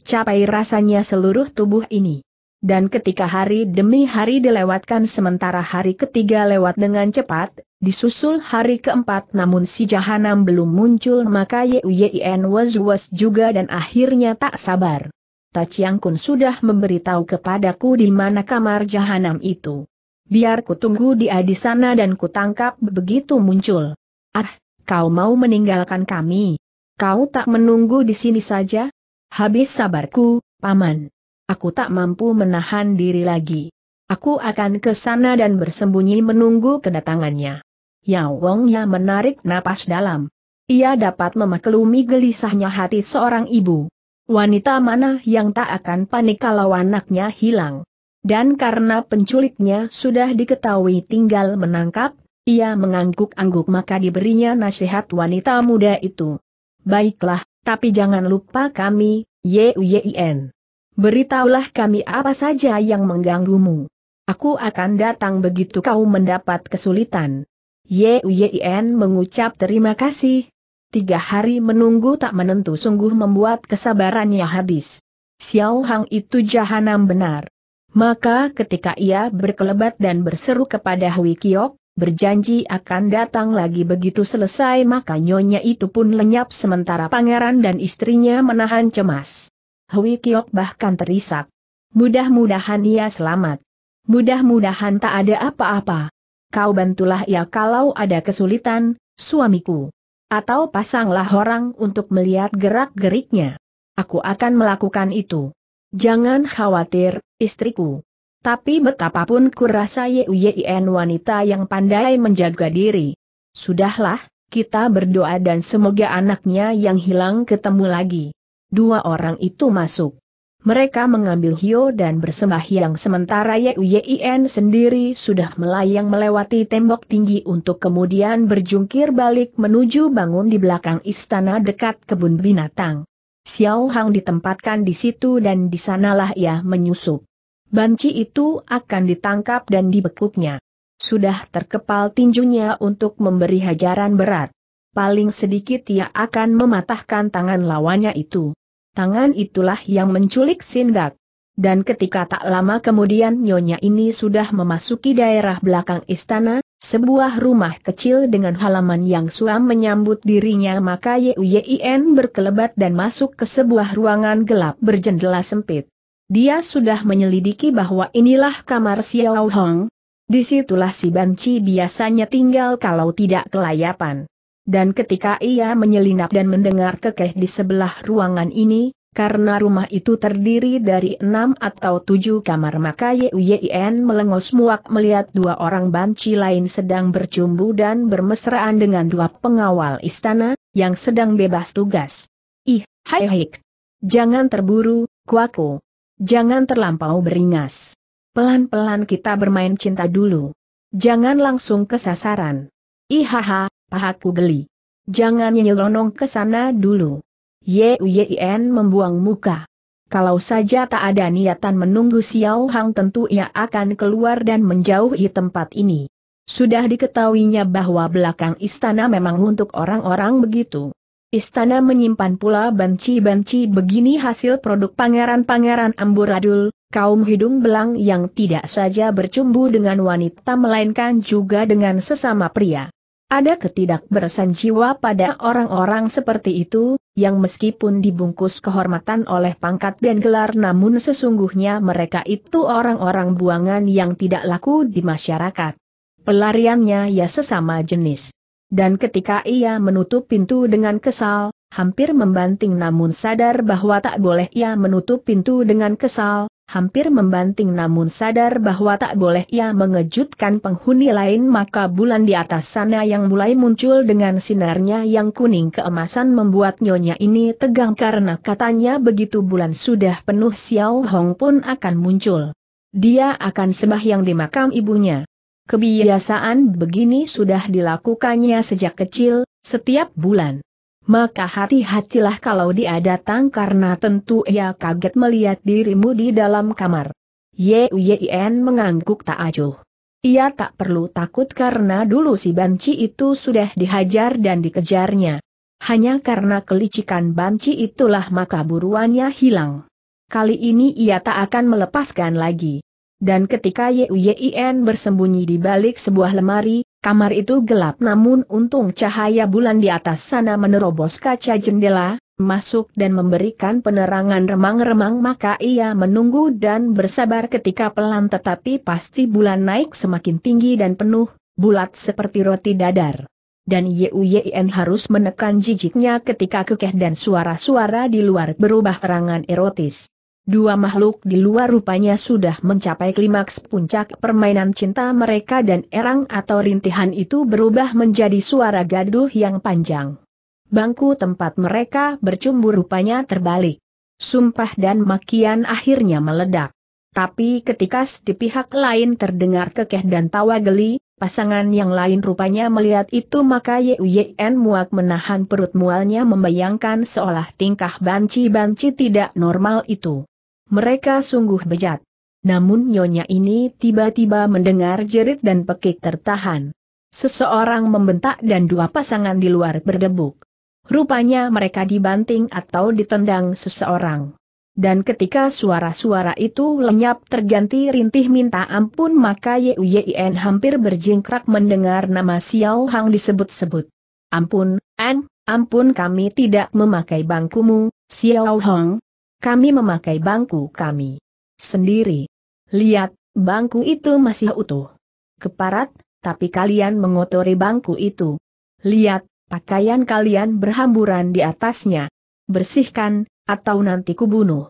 Capai rasanya seluruh tubuh ini. Dan ketika hari demi hari dilewatkan sementara hari ketiga lewat dengan cepat, disusul hari keempat namun si jahanam belum muncul maka Yuyin was-was juga dan akhirnya tak sabar. Taciang Kun sudah memberitahu kepadaku di mana kamar jahanam itu. Biar ku tunggu dia di sana dan ku tangkap begitu muncul. Ah, kau mau meninggalkan kami. Kau tak menunggu di sini saja? Habis sabarku, Paman. Aku tak mampu menahan diri lagi. Aku akan ke sana dan bersembunyi menunggu kedatangannya. Yao Wongnya menarik napas dalam. Ia dapat memaklumi gelisahnya hati seorang ibu. Wanita mana yang tak akan panik kalau anaknya hilang. Dan karena penculiknya sudah diketahui tinggal menangkap, ia mengangguk-angguk maka diberinya nasihat wanita muda itu. Baiklah, tapi jangan lupa kami, Yuyin. Beritahulah kami apa saja yang mengganggumu. Aku akan datang begitu kau mendapat kesulitan. Yuyin mengucap terima kasih. Tiga hari menunggu tak menentu sungguh membuat kesabarannya habis. Xiao Hang itu jahanam benar. Maka ketika ia berkelebat dan berseru kepada Hui Kiok, berjanji akan datang lagi begitu selesai maka nyonya itu pun lenyap sementara pangeran dan istrinya menahan cemas. Hui Kiok bahkan terisak. Mudah-mudahan ia selamat. Mudah-mudahan tak ada apa-apa. Kau bantulah ia kalau ada kesulitan, suamiku. Atau pasanglah orang untuk melihat gerak-geriknya. Aku akan melakukan itu. Jangan khawatir, istriku. Tapi betapapun kurasa Yien wanita yang pandai menjaga diri. Sudahlah, kita berdoa dan semoga anaknya yang hilang ketemu lagi. Dua orang itu masuk. Mereka mengambil Hio dan bersembahyang sementara Yien sendiri sudah melayang melewati tembok tinggi untuk kemudian berjungkir balik menuju bangun di belakang istana dekat kebun binatang. Xiao Hang ditempatkan di situ dan di sanalah ia menyusup banci itu akan ditangkap dan dibekuknya. Sudah terkepal tinjunya untuk memberi hajaran berat. Paling sedikit ia akan mematahkan tangan lawannya itu. Tangan itulah yang menculik Sindak. Dan ketika tak lama kemudian nyonya ini sudah memasuki daerah belakang istana, sebuah rumah kecil dengan halaman yang suam menyambut dirinya maka Yuyin berkelebat dan masuk ke sebuah ruangan gelap berjendela sempit. Dia sudah menyelidiki bahwa inilah kamar Xiao Hong. Disitulah si banci biasanya tinggal kalau tidak kelayapan. Dan ketika ia menyelinap dan mendengar kekeh di sebelah ruangan ini, karena rumah itu terdiri dari enam atau tujuh kamar maka Yuyien melengos muak melihat dua orang banci lain sedang bercumbu dan bermesraan dengan dua pengawal istana, yang sedang bebas tugas. Ih, hai hik. Jangan terburu, kuaku. Jangan terlampau beringas. Pelan-pelan kita bermain cinta dulu. Jangan langsung ke sasaran. Ihaha, pahaku geli. Jangan nyelonong ke sana dulu. Yuyin membuang muka. Kalau saja tak ada niatan menunggu Xiao Hang tentu ia akan keluar dan menjauhi tempat ini. Sudah diketahuinya bahwa belakang istana memang untuk orang-orang begitu. Istana menyimpan pula banci-banci begini hasil produk pangeran-pangeran amburadul, kaum hidung belang yang tidak saja bercumbu dengan wanita melainkan juga dengan sesama pria. Ada ketidakberesan jiwa pada orang-orang seperti itu, yang meskipun dibungkus kehormatan oleh pangkat dan gelar namun sesungguhnya mereka itu orang-orang buangan yang tidak laku di masyarakat. Pelariannya ya sesama jenis. Dan ketika ia menutup pintu dengan kesal, hampir membanting namun sadar bahwa tak boleh ia menutup pintu dengan kesal, hampir membanting namun sadar bahwa tak boleh ia mengejutkan penghuni lain maka bulan di atas sana yang mulai muncul dengan sinarnya yang kuning keemasan membuat nyonya ini tegang karena katanya begitu bulan sudah penuh Xiao Hong pun akan muncul. Dia akan sembah yang dimakam ibunya. Kebiasaan begini sudah dilakukannya sejak kecil, setiap bulan. Maka hati-hatilah kalau dia datang karena tentu ia kaget melihat dirimu di dalam kamar. Yen mengangguk tak acuh. Ia tak perlu takut karena dulu si banci itu sudah dihajar dan dikejarnya. Hanya karena kelicikan banci itulah maka buruannya hilang. Kali ini ia tak akan melepaskan lagi dan ketika Yuyin bersembunyi di balik sebuah lemari, kamar itu gelap namun untung cahaya bulan di atas sana menerobos kaca jendela, masuk dan memberikan penerangan remang-remang maka ia menunggu dan bersabar ketika pelan tetapi pasti bulan naik semakin tinggi dan penuh, bulat seperti roti dadar. Dan Yuyin harus menekan jijiknya ketika kekeh dan suara-suara di luar berubah terangan erotis. Dua makhluk di luar rupanya sudah mencapai klimaks puncak permainan cinta mereka dan erang atau rintihan itu berubah menjadi suara gaduh yang panjang. Bangku tempat mereka bercumbu rupanya terbalik. Sumpah dan makian akhirnya meledak. Tapi ketika di pihak lain terdengar kekeh dan tawa geli, pasangan yang lain rupanya melihat itu maka Yuyen muak menahan perut mualnya membayangkan seolah tingkah banci-banci tidak normal itu. Mereka sungguh bejat. Namun nyonya ini tiba-tiba mendengar jerit dan pekik tertahan. Seseorang membentak dan dua pasangan di luar berdebuk. Rupanya mereka dibanting atau ditendang seseorang. Dan ketika suara-suara itu lenyap terganti rintih minta ampun maka Yuyin hampir berjingkrak mendengar nama Xiao Hang disebut-sebut. Ampun, An, ampun kami tidak memakai bangkumu, Xiao Hang, kami memakai bangku kami sendiri. Lihat, bangku itu masih utuh. Keparat, tapi kalian mengotori bangku itu. Lihat, pakaian kalian berhamburan di atasnya. Bersihkan, atau nanti kubunuh.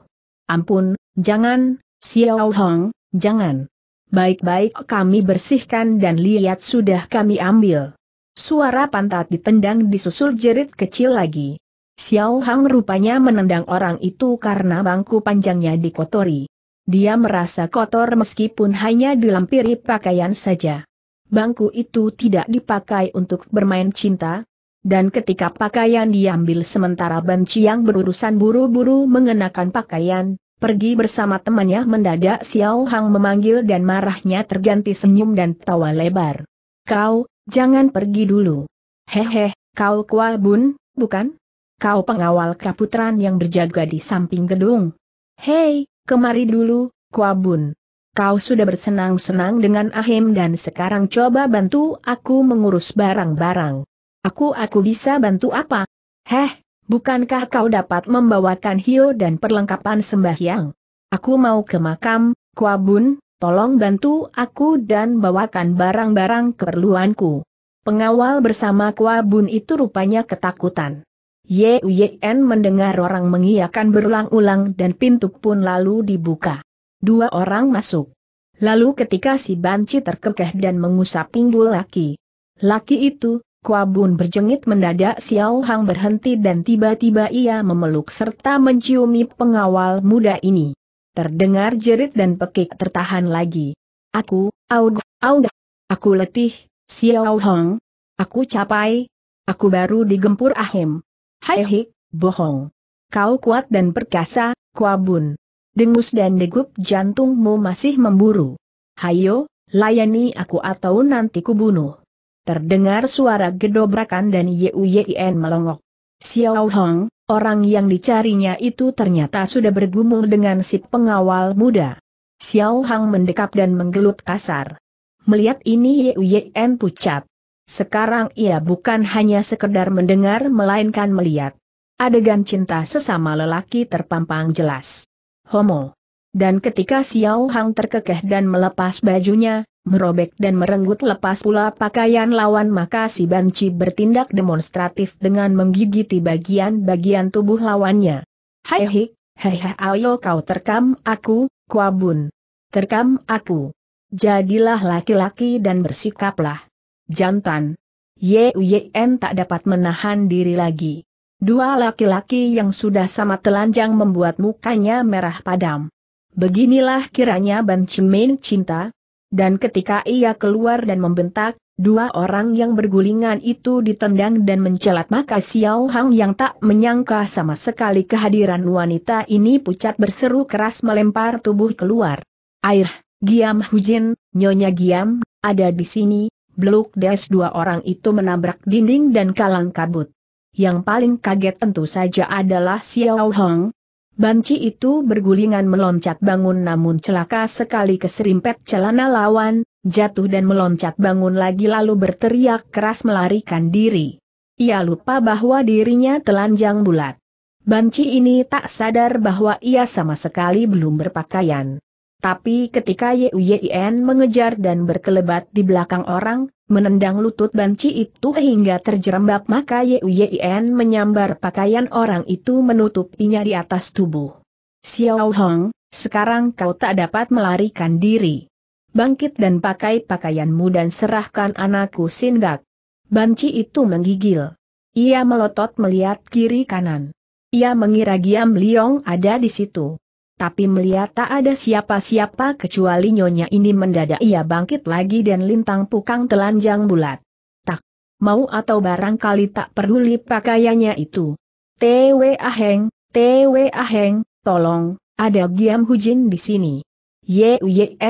Ampun, jangan, Xiao Hong, jangan. Baik-baik kami bersihkan dan lihat sudah kami ambil. Suara pantat ditendang disusul jerit kecil lagi. Xiao Hang rupanya menendang orang itu karena bangku panjangnya dikotori. Dia merasa kotor meskipun hanya dilampiri pakaian saja. Bangku itu tidak dipakai untuk bermain cinta, dan ketika pakaian diambil sementara Ban Chiang berurusan buru-buru mengenakan pakaian, pergi bersama temannya mendadak Xiao Hang memanggil dan marahnya terganti senyum dan tawa lebar. Kau, jangan pergi dulu. Hehe, kau Kua Bun, bukan? kau pengawal kaputran yang berjaga di samping gedung. Hei, kemari dulu, Kuabun. Kau sudah bersenang-senang dengan Ahem dan sekarang coba bantu aku mengurus barang-barang. Aku-aku bisa bantu apa? Heh, bukankah kau dapat membawakan hio dan perlengkapan sembahyang? Aku mau ke makam, Kuabun, tolong bantu aku dan bawakan barang-barang keperluanku. Pengawal bersama Kuabun itu rupanya ketakutan. Yuyen mendengar orang mengiakan berulang-ulang dan pintu pun lalu dibuka. Dua orang masuk. Lalu ketika si banci terkekeh dan mengusap pinggul laki. Laki itu, Kuabun berjengit mendadak Xiao Hang berhenti dan tiba-tiba ia memeluk serta menciumi pengawal muda ini. Terdengar jerit dan pekik tertahan lagi. Aku, aud, aud, aku letih, Xiao Hang. Aku capai. Aku baru digempur ahem. Hai bohong. Kau kuat dan perkasa, kuabun. Dengus dan degup jantungmu masih memburu. Hayo, layani aku atau nanti kubunuh. Terdengar suara gedobrakan dan Yuyin melongok. Xiao Hong, orang yang dicarinya itu ternyata sudah bergumul dengan si pengawal muda. Xiao Hong mendekap dan menggelut kasar. Melihat ini Yuyen pucat. Sekarang ia bukan hanya sekedar mendengar melainkan melihat. Adegan cinta sesama lelaki terpampang jelas. Homo. Dan ketika Xiao Hang terkekeh dan melepas bajunya, merobek dan merenggut lepas pula pakaian lawan maka si Banci bertindak demonstratif dengan menggigiti bagian-bagian tubuh lawannya. Hai hik, hehe ayo kau terkam aku, kuabun. Terkam aku. Jadilah laki-laki dan bersikaplah Jantan. Ye Uyen tak dapat menahan diri lagi. Dua laki-laki yang sudah sama telanjang membuat mukanya merah padam. Beginilah kiranya Ban Chimin cinta. Dan ketika ia keluar dan membentak, dua orang yang bergulingan itu ditendang dan mencelat maka Xiao Hang yang tak menyangka sama sekali kehadiran wanita ini pucat berseru keras melempar tubuh keluar. Air, Giam Hujin, Nyonya Giam, ada di sini, Bluk des dua orang itu menabrak dinding dan kalang kabut. Yang paling kaget tentu saja adalah Xiao Hong. Banci itu bergulingan meloncat bangun namun celaka sekali keserimpet celana lawan, jatuh dan meloncat bangun lagi lalu berteriak keras melarikan diri. Ia lupa bahwa dirinya telanjang bulat. Banci ini tak sadar bahwa ia sama sekali belum berpakaian. Tapi ketika Yuyin mengejar dan berkelebat di belakang orang, menendang lutut banci itu hingga terjerembab maka Yuyin menyambar pakaian orang itu menutupinya di atas tubuh. Xiao Hong, sekarang kau tak dapat melarikan diri. Bangkit dan pakai pakaianmu dan serahkan anakku Sindak. Banci itu menggigil. Ia melotot melihat kiri kanan. Ia mengira Giam Liong ada di situ tapi melihat tak ada siapa-siapa kecuali nyonya ini mendadak ia bangkit lagi dan lintang pukang telanjang bulat. Tak mau atau barangkali tak peduli pakaiannya itu. TW Aheng, TW Aheng, tolong, ada Giam Hujin di sini.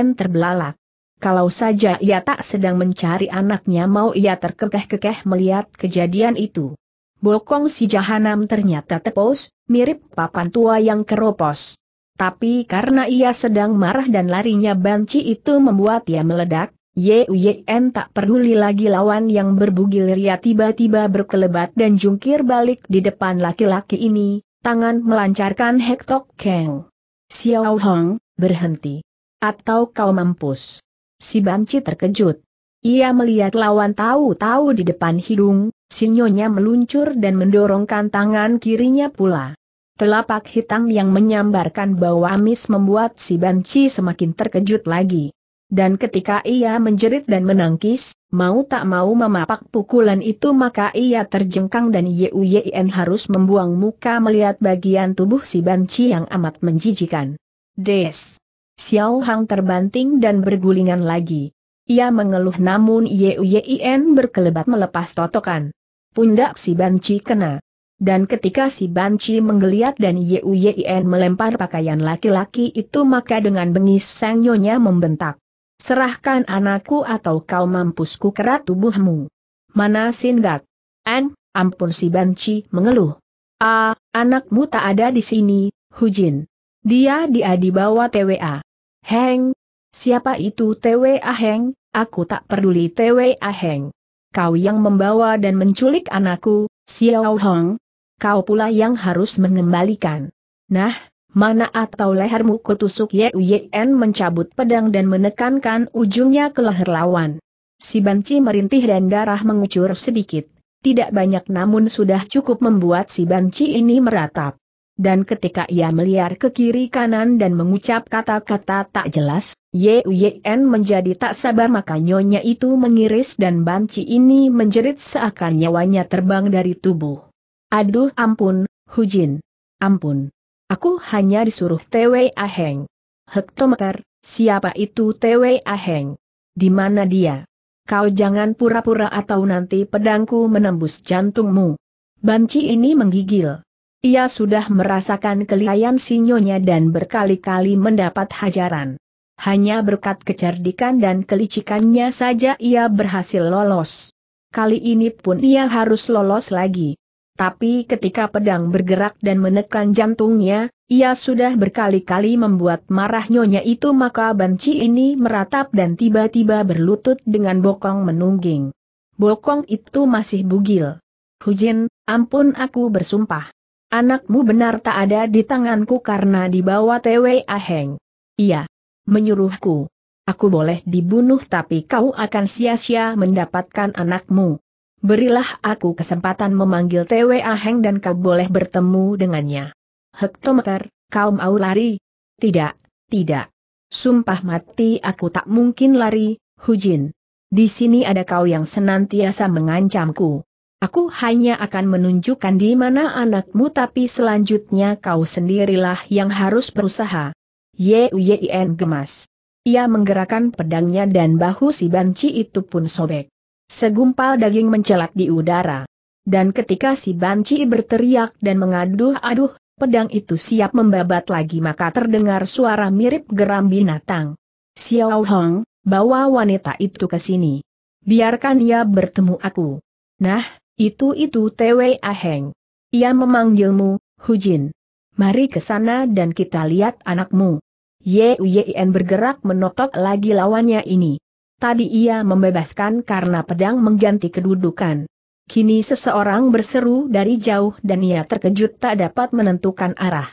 N terbelalak. Kalau saja ia tak sedang mencari anaknya mau ia terkekeh-kekeh melihat kejadian itu. Bokong si jahanam ternyata tepos, mirip papan tua yang keropos. Tapi karena ia sedang marah dan larinya banci itu membuat ia meledak, Yuyen tak peduli lagi lawan yang berbugil ria tiba-tiba berkelebat dan jungkir balik di depan laki-laki ini, tangan melancarkan hektok keng. Xiao Hong, berhenti. Atau kau mampus. Si banci terkejut. Ia melihat lawan tahu-tahu di depan hidung, sinyonya meluncur dan mendorongkan tangan kirinya pula. Telapak hitam yang menyambarkan bau amis membuat si banci semakin terkejut lagi. Dan ketika ia menjerit dan menangkis, mau tak mau memapak pukulan itu maka ia terjengkang dan Yuyen harus membuang muka melihat bagian tubuh si banci yang amat menjijikan. Des! Xiao Hang terbanting dan bergulingan lagi. Ia mengeluh namun Yuyen berkelebat melepas totokan. Pundak si banci kena. Dan ketika si Banci menggeliat dan Yuyin melempar pakaian laki-laki itu maka dengan bengis sang nyonya membentak. Serahkan anakku atau kau mampusku ku kerat tubuhmu. Mana Sindak? An, ampun si Banci mengeluh. Ah, anakmu tak ada di sini, Hujin. Dia dia dibawa TWA. Heng, siapa itu TWA Heng? Aku tak peduli TWA Heng. Kau yang membawa dan menculik anakku, Xiao Hong, kau pula yang harus mengembalikan. Nah, mana atau lehermu kutusuk Yen mencabut pedang dan menekankan ujungnya ke leher lawan. Si banci merintih dan darah mengucur sedikit. Tidak banyak namun sudah cukup membuat si banci ini meratap. Dan ketika ia meliar ke kiri kanan dan mengucap kata-kata tak jelas, Yen menjadi tak sabar maka nyonya itu mengiris dan banci ini menjerit seakan nyawanya terbang dari tubuh. Aduh ampun, Hujin. Ampun. Aku hanya disuruh TW Aheng. Hektometer, siapa itu TW Aheng? Di mana dia? Kau jangan pura-pura atau nanti pedangku menembus jantungmu. Banci ini menggigil. Ia sudah merasakan kelihayan sinyonya dan berkali-kali mendapat hajaran. Hanya berkat kecerdikan dan kelicikannya saja ia berhasil lolos. Kali ini pun ia harus lolos lagi. Tapi ketika pedang bergerak dan menekan jantungnya, ia sudah berkali-kali membuat marah nyonya itu maka banci ini meratap dan tiba-tiba berlutut dengan bokong menungging. Bokong itu masih bugil. Hujin, ampun aku bersumpah. Anakmu benar tak ada di tanganku karena dibawa TW Aheng. Iya. Menyuruhku. Aku boleh dibunuh tapi kau akan sia-sia mendapatkan anakmu. Berilah aku kesempatan memanggil TWA Heng dan kau boleh bertemu dengannya. Hektometer, kau mau lari? Tidak, tidak. Sumpah mati aku tak mungkin lari, Hujin. Di sini ada kau yang senantiasa mengancamku. Aku hanya akan menunjukkan di mana anakmu tapi selanjutnya kau sendirilah yang harus berusaha. Yuyin gemas. Ia menggerakkan pedangnya dan bahu si banci itu pun sobek. Segumpal daging mencelat di udara. Dan ketika si banci berteriak dan mengaduh-aduh, pedang itu siap membabat lagi maka terdengar suara mirip geram binatang. Xiao Hong, bawa wanita itu ke sini. Biarkan ia bertemu aku. Nah, itu-itu Twe Aheng. Ia memanggilmu, Hujin. Mari ke sana dan kita lihat anakmu. Ye Uyen bergerak menotok lagi lawannya ini. Tadi ia membebaskan karena pedang mengganti kedudukan. Kini seseorang berseru dari jauh dan ia terkejut tak dapat menentukan arah.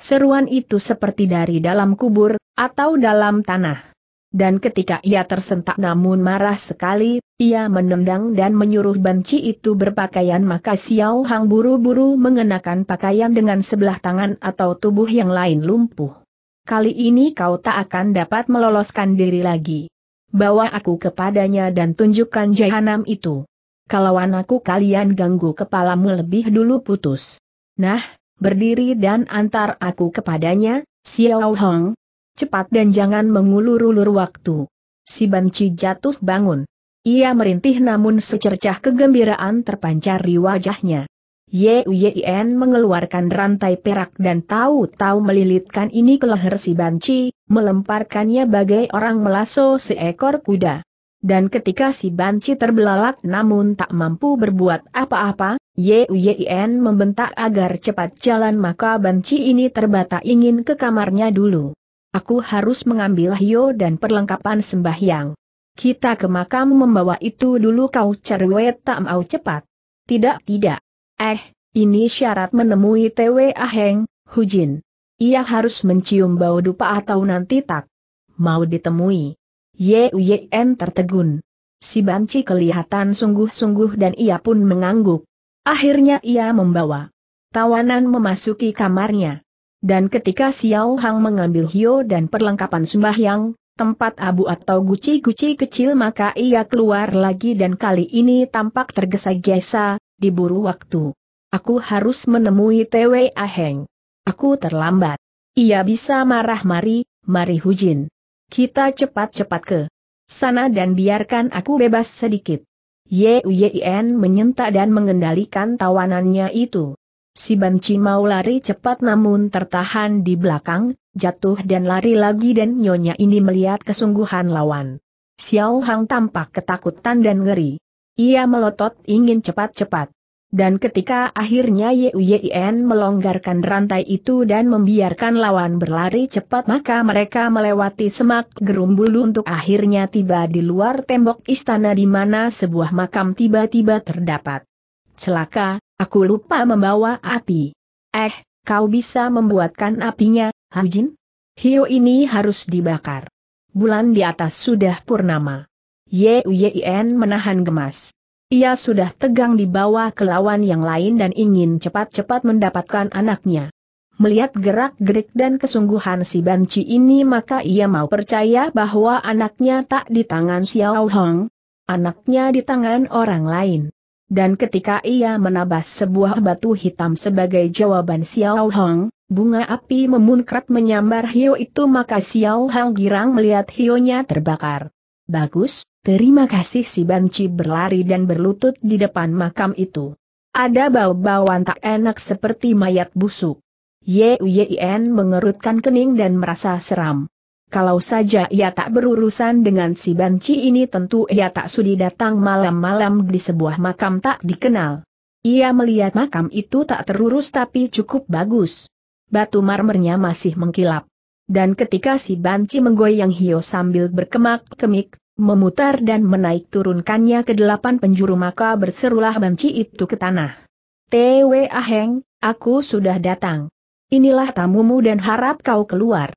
Seruan itu seperti dari dalam kubur, atau dalam tanah. Dan ketika ia tersentak namun marah sekali, ia menendang dan menyuruh banci itu berpakaian maka Xiao Hang buru-buru mengenakan pakaian dengan sebelah tangan atau tubuh yang lain lumpuh. Kali ini kau tak akan dapat meloloskan diri lagi bawa aku kepadanya dan tunjukkan jahanam itu. Kalau anakku kalian ganggu kepalamu lebih dulu putus. Nah, berdiri dan antar aku kepadanya, Xiao Hong. Cepat dan jangan mengulur-ulur waktu. Si Banci jatuh bangun. Ia merintih namun secercah kegembiraan terpancar di wajahnya. Yuyen mengeluarkan rantai perak dan tahu-tahu melilitkan ini ke leher si banci, melemparkannya bagai orang melaso seekor kuda. Dan ketika si banci terbelalak namun tak mampu berbuat apa-apa, Yuyen membentak agar cepat jalan maka banci ini terbata ingin ke kamarnya dulu. Aku harus mengambil hio dan perlengkapan sembahyang. Kita ke makam membawa itu dulu kau cerwet tak mau cepat. Tidak, tidak. Eh, ini syarat menemui TW Aheng, Hujin. Ia harus mencium bau dupa atau nanti tak mau ditemui. Yuyen tertegun. Si banci kelihatan sungguh-sungguh dan ia pun mengangguk. Akhirnya ia membawa tawanan memasuki kamarnya. Dan ketika Xiao Hang mengambil hio dan perlengkapan sembahyang, tempat abu atau guci-guci kecil maka ia keluar lagi dan kali ini tampak tergesa-gesa, diburu waktu. Aku harus menemui Tewei Aheng. Aku terlambat. Ia bisa marah mari, mari Hujin. Kita cepat-cepat ke sana dan biarkan aku bebas sedikit. Ye Uyen menyentak dan mengendalikan tawanannya itu. Si banci mau lari cepat namun tertahan di belakang, jatuh dan lari lagi dan nyonya ini melihat kesungguhan lawan. Xiao Hang tampak ketakutan dan ngeri. Ia melotot ingin cepat-cepat. Dan ketika akhirnya Yuyen melonggarkan rantai itu dan membiarkan lawan berlari cepat maka mereka melewati semak gerumbulu untuk akhirnya tiba di luar tembok istana di mana sebuah makam tiba-tiba terdapat. Celaka, aku lupa membawa api. Eh, kau bisa membuatkan apinya, Hujin? Hio ini harus dibakar. Bulan di atas sudah purnama. Ye Yien menahan gemas. Ia sudah tegang di bawah kelawan yang lain dan ingin cepat-cepat mendapatkan anaknya. Melihat gerak-gerik dan kesungguhan si banci ini maka ia mau percaya bahwa anaknya tak di tangan Xiao Hong. Anaknya di tangan orang lain. Dan ketika ia menabas sebuah batu hitam sebagai jawaban Xiao Hong, bunga api memunkrat menyambar Hio itu maka Xiao Hong girang melihat Hionya terbakar. Bagus, Terima kasih si banci berlari dan berlutut di depan makam itu. Ada bau-bauan tak enak seperti mayat busuk. Yuyin mengerutkan kening dan merasa seram. Kalau saja ia tak berurusan dengan si banci ini tentu ia tak sudi datang malam-malam di sebuah makam tak dikenal. Ia melihat makam itu tak terurus tapi cukup bagus. Batu marmernya masih mengkilap. Dan ketika si banci menggoyang Hio sambil berkemak-kemik, memutar dan menaik turunkannya ke delapan penjuru maka berserulah banci itu ke tanah. Tewe Aheng, aku sudah datang. Inilah tamumu dan harap kau keluar.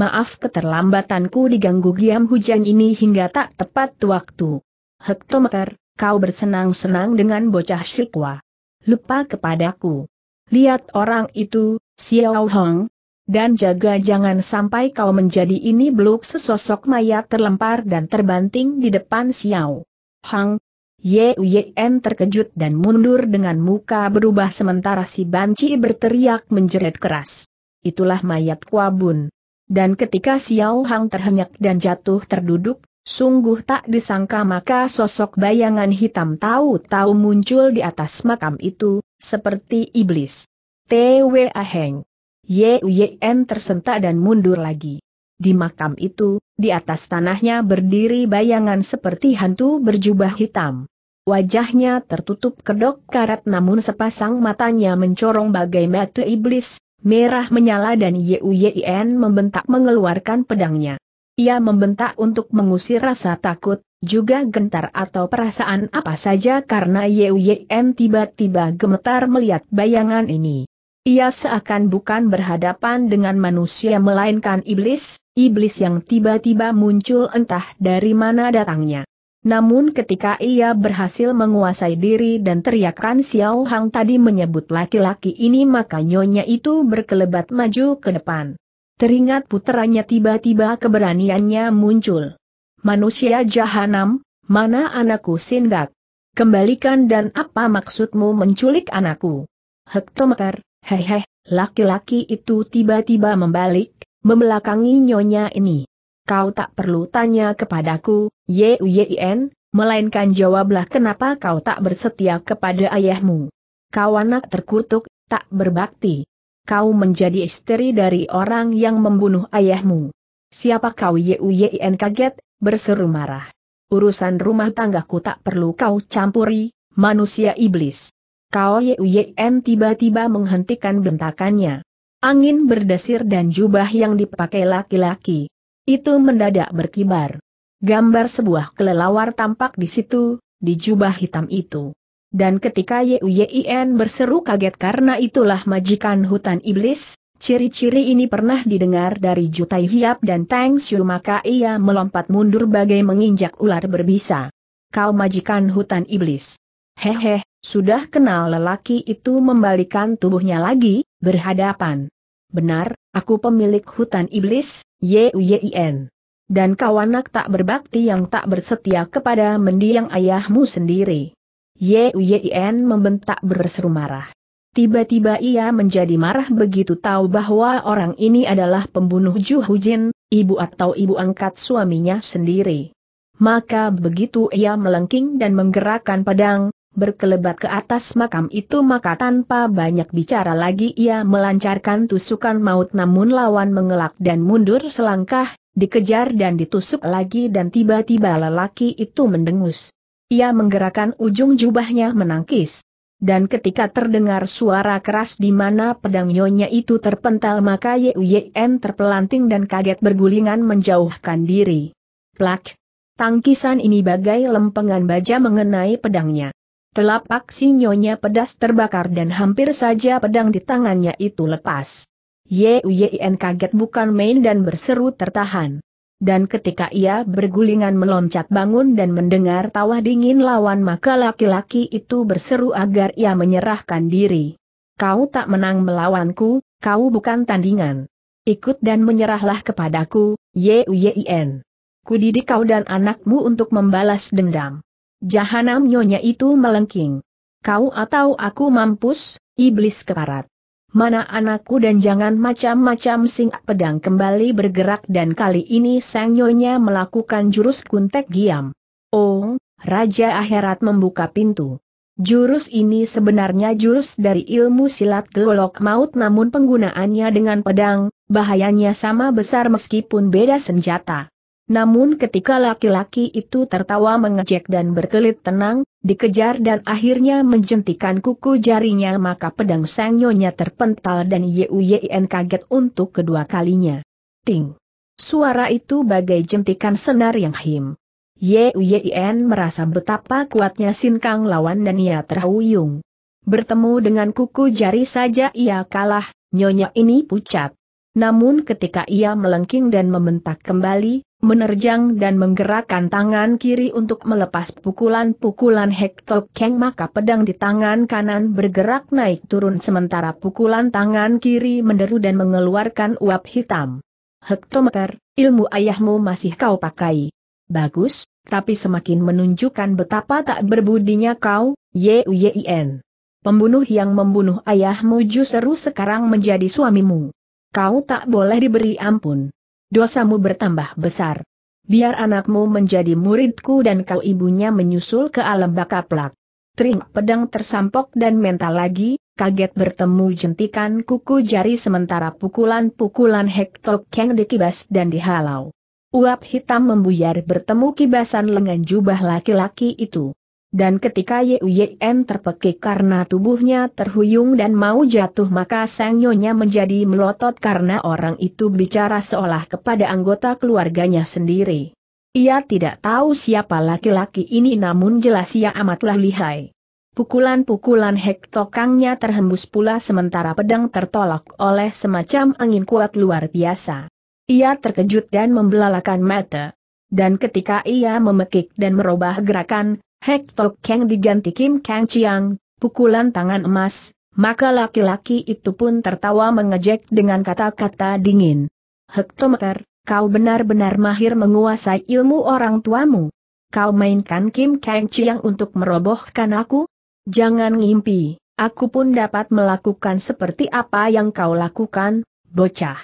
Maaf keterlambatanku diganggu diam hujan ini hingga tak tepat waktu. Hektometer, kau bersenang-senang dengan bocah sikwa. Lupa kepadaku. Lihat orang itu, Xiao Hong, dan jaga jangan sampai kau menjadi ini beluk sesosok mayat terlempar dan terbanting di depan Xiao. Hang, Ye Yuyen terkejut dan mundur dengan muka berubah sementara si Banci berteriak menjerit keras. Itulah mayat Kuabun. Dan ketika Xiao Hang terhenyak dan jatuh terduduk, Sungguh tak disangka maka sosok bayangan hitam tahu-tahu muncul di atas makam itu, seperti iblis. Twa Heng Yuyen tersentak dan mundur lagi. Di makam itu, di atas tanahnya berdiri bayangan seperti hantu berjubah hitam. Wajahnya tertutup kedok karat namun sepasang matanya mencorong bagai mata iblis, merah menyala dan Yuyen membentak mengeluarkan pedangnya. Ia membentak untuk mengusir rasa takut, juga gentar atau perasaan apa saja karena Yuyen tiba-tiba gemetar melihat bayangan ini. Ia seakan bukan berhadapan dengan manusia melainkan iblis, iblis yang tiba-tiba muncul entah dari mana datangnya. Namun ketika ia berhasil menguasai diri dan teriakan Xiao Hang tadi menyebut laki-laki ini maka nyonya itu berkelebat maju ke depan. Teringat putranya tiba-tiba keberaniannya muncul. Manusia jahanam, mana anakku Sindak? Kembalikan dan apa maksudmu menculik anakku? Hektometer, Hehe, laki-laki itu tiba-tiba membalik, membelakangi nyonya ini. Kau tak perlu tanya kepadaku, Yuyin, melainkan jawablah kenapa kau tak bersetia kepada ayahmu. Kau anak terkutuk, tak berbakti. Kau menjadi istri dari orang yang membunuh ayahmu. Siapa kau Yuyin kaget, berseru marah. Urusan rumah tanggaku tak perlu kau campuri, manusia iblis. Kao Yuyen tiba-tiba menghentikan bentakannya. Angin berdesir dan jubah yang dipakai laki-laki. Itu mendadak berkibar. Gambar sebuah kelelawar tampak di situ, di jubah hitam itu. Dan ketika Yuyen berseru kaget karena itulah majikan hutan iblis, ciri-ciri ini pernah didengar dari Jutai Hiap dan Tang Xiu maka ia melompat mundur bagai menginjak ular berbisa. Kau majikan hutan iblis. Hehe, sudah kenal lelaki itu membalikan tubuhnya lagi, berhadapan. Benar, aku pemilik hutan iblis, Yuyin. Dan kau anak tak berbakti yang tak bersetia kepada mendiang ayahmu sendiri. Yuyin membentak berseru marah. Tiba-tiba ia menjadi marah begitu tahu bahwa orang ini adalah pembunuh Ju Jin, ibu atau ibu angkat suaminya sendiri. Maka begitu ia melengking dan menggerakkan pedang, berkelebat ke atas makam itu maka tanpa banyak bicara lagi ia melancarkan tusukan maut namun lawan mengelak dan mundur selangkah, dikejar dan ditusuk lagi dan tiba-tiba lelaki itu mendengus. Ia menggerakkan ujung jubahnya menangkis. Dan ketika terdengar suara keras di mana pedang nyonya itu terpental maka Yuyen terpelanting dan kaget bergulingan menjauhkan diri. Plak! Tangkisan ini bagai lempengan baja mengenai pedangnya. Telapak sinyonya pedas terbakar dan hampir saja pedang di tangannya itu lepas. Yuyen kaget bukan main dan berseru tertahan. Dan ketika ia bergulingan meloncat bangun dan mendengar tawa dingin lawan maka laki-laki itu berseru agar ia menyerahkan diri. Kau tak menang melawanku, kau bukan tandingan. Ikut dan menyerahlah kepadaku, Yuyen. Kudidik kau dan anakmu untuk membalas dendam. Jahanam nyonya itu melengking. Kau atau aku mampus, iblis keparat. Mana anakku dan jangan macam-macam sing pedang kembali bergerak dan kali ini sang nyonya melakukan jurus kuntek giam. Oh, Raja Akhirat membuka pintu. Jurus ini sebenarnya jurus dari ilmu silat golok maut namun penggunaannya dengan pedang, bahayanya sama besar meskipun beda senjata. Namun ketika laki-laki itu tertawa mengejek dan berkelit tenang, dikejar dan akhirnya menjentikan kuku jarinya maka pedang sang nyonya terpental dan Yuyen kaget untuk kedua kalinya. Ting! Suara itu bagai jentikan senar yang him. Yuyen merasa betapa kuatnya sinkang lawan dan ia terhuyung. Bertemu dengan kuku jari saja ia kalah, nyonya ini pucat. Namun ketika ia melengking dan membentak kembali, menerjang dan menggerakkan tangan kiri untuk melepas pukulan-pukulan Hektok Kang maka pedang di tangan kanan bergerak naik turun sementara pukulan tangan kiri menderu dan mengeluarkan uap hitam. Hektometer, ilmu ayahmu masih kau pakai. Bagus, tapi semakin menunjukkan betapa tak berbudinya kau, Yuyin. Pembunuh yang membunuh ayahmu justru sekarang menjadi suamimu kau tak boleh diberi ampun. Dosamu bertambah besar. Biar anakmu menjadi muridku dan kau ibunya menyusul ke alam bakaplak. Tring pedang tersampok dan mental lagi, kaget bertemu jentikan kuku jari sementara pukulan-pukulan Hektok keng dikibas dan dihalau. Uap hitam membuyar bertemu kibasan lengan jubah laki-laki itu. Dan ketika Yuyen terpekik karena tubuhnya terhuyung dan mau jatuh maka sang nyonya menjadi melotot karena orang itu bicara seolah kepada anggota keluarganya sendiri. Ia tidak tahu siapa laki-laki ini namun jelas ia amatlah lihai. Pukulan-pukulan hektokangnya terhembus pula sementara pedang tertolak oleh semacam angin kuat luar biasa. Ia terkejut dan membelalakan mata. Dan ketika ia memekik dan merubah gerakan, Hector Kang diganti Kim Kang Chiang, pukulan tangan emas, maka laki-laki itu pun tertawa mengejek dengan kata-kata dingin. Hektometer, kau benar-benar mahir menguasai ilmu orang tuamu. Kau mainkan Kim Kang Chiang untuk merobohkan aku? Jangan ngimpi, aku pun dapat melakukan seperti apa yang kau lakukan, bocah.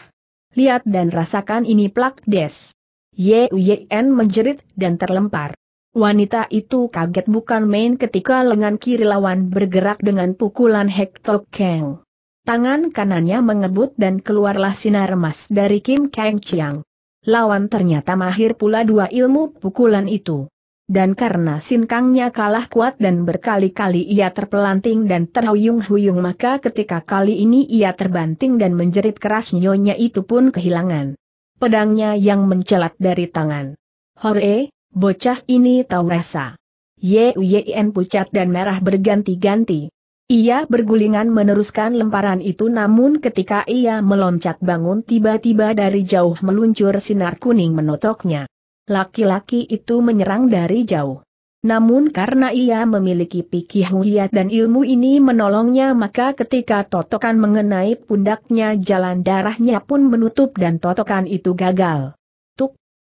Lihat dan rasakan ini plak des. Yuen menjerit dan terlempar. Wanita itu kaget bukan main ketika lengan kiri lawan bergerak dengan pukulan Hector Kang. Tangan kanannya mengebut dan keluarlah sinar emas dari Kim Kang Chiang. Lawan ternyata mahir pula dua ilmu pukulan itu. Dan karena Kangnya kalah kuat dan berkali-kali ia terpelanting dan terhuyung-huyung maka ketika kali ini ia terbanting dan menjerit keras nyonya itu pun kehilangan. Pedangnya yang mencelat dari tangan. Hore, Bocah ini tahu rasa. Yuyen pucat dan merah berganti-ganti. Ia bergulingan meneruskan lemparan itu namun ketika ia meloncat bangun tiba-tiba dari jauh meluncur sinar kuning menotoknya. Laki-laki itu menyerang dari jauh. Namun karena ia memiliki pikih huyat dan ilmu ini menolongnya maka ketika totokan mengenai pundaknya jalan darahnya pun menutup dan totokan itu gagal.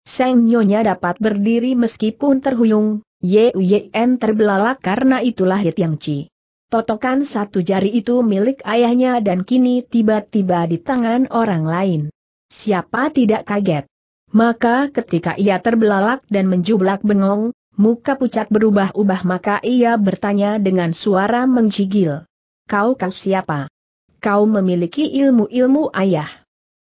Seng Nyonya dapat berdiri meskipun terhuyung, Ye Uyen terbelalak karena itulah Hit Yang Chi. Totokan satu jari itu milik ayahnya dan kini tiba-tiba di tangan orang lain. Siapa tidak kaget? Maka ketika ia terbelalak dan menjublak bengong, muka pucat berubah-ubah maka ia bertanya dengan suara menggigil. Kau kau siapa? Kau memiliki ilmu-ilmu ayah.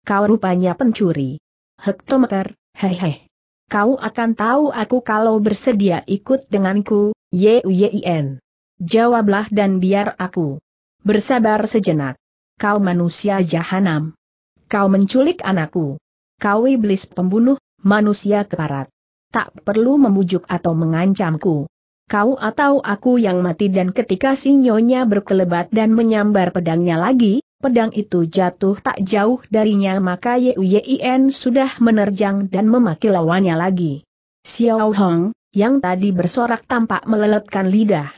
Kau rupanya pencuri. Hektometer, hei. Kau akan tahu aku kalau bersedia ikut denganku, Yuyin. Jawablah dan biar aku. Bersabar sejenak. Kau manusia jahanam. Kau menculik anakku. Kau iblis pembunuh, manusia keparat. Tak perlu memujuk atau mengancamku. Kau atau aku yang mati dan ketika sinyonya berkelebat dan menyambar pedangnya lagi, pedang itu jatuh tak jauh darinya maka Yuyin sudah menerjang dan memaki lawannya lagi. Xiao Hong, yang tadi bersorak tampak meleletkan lidah.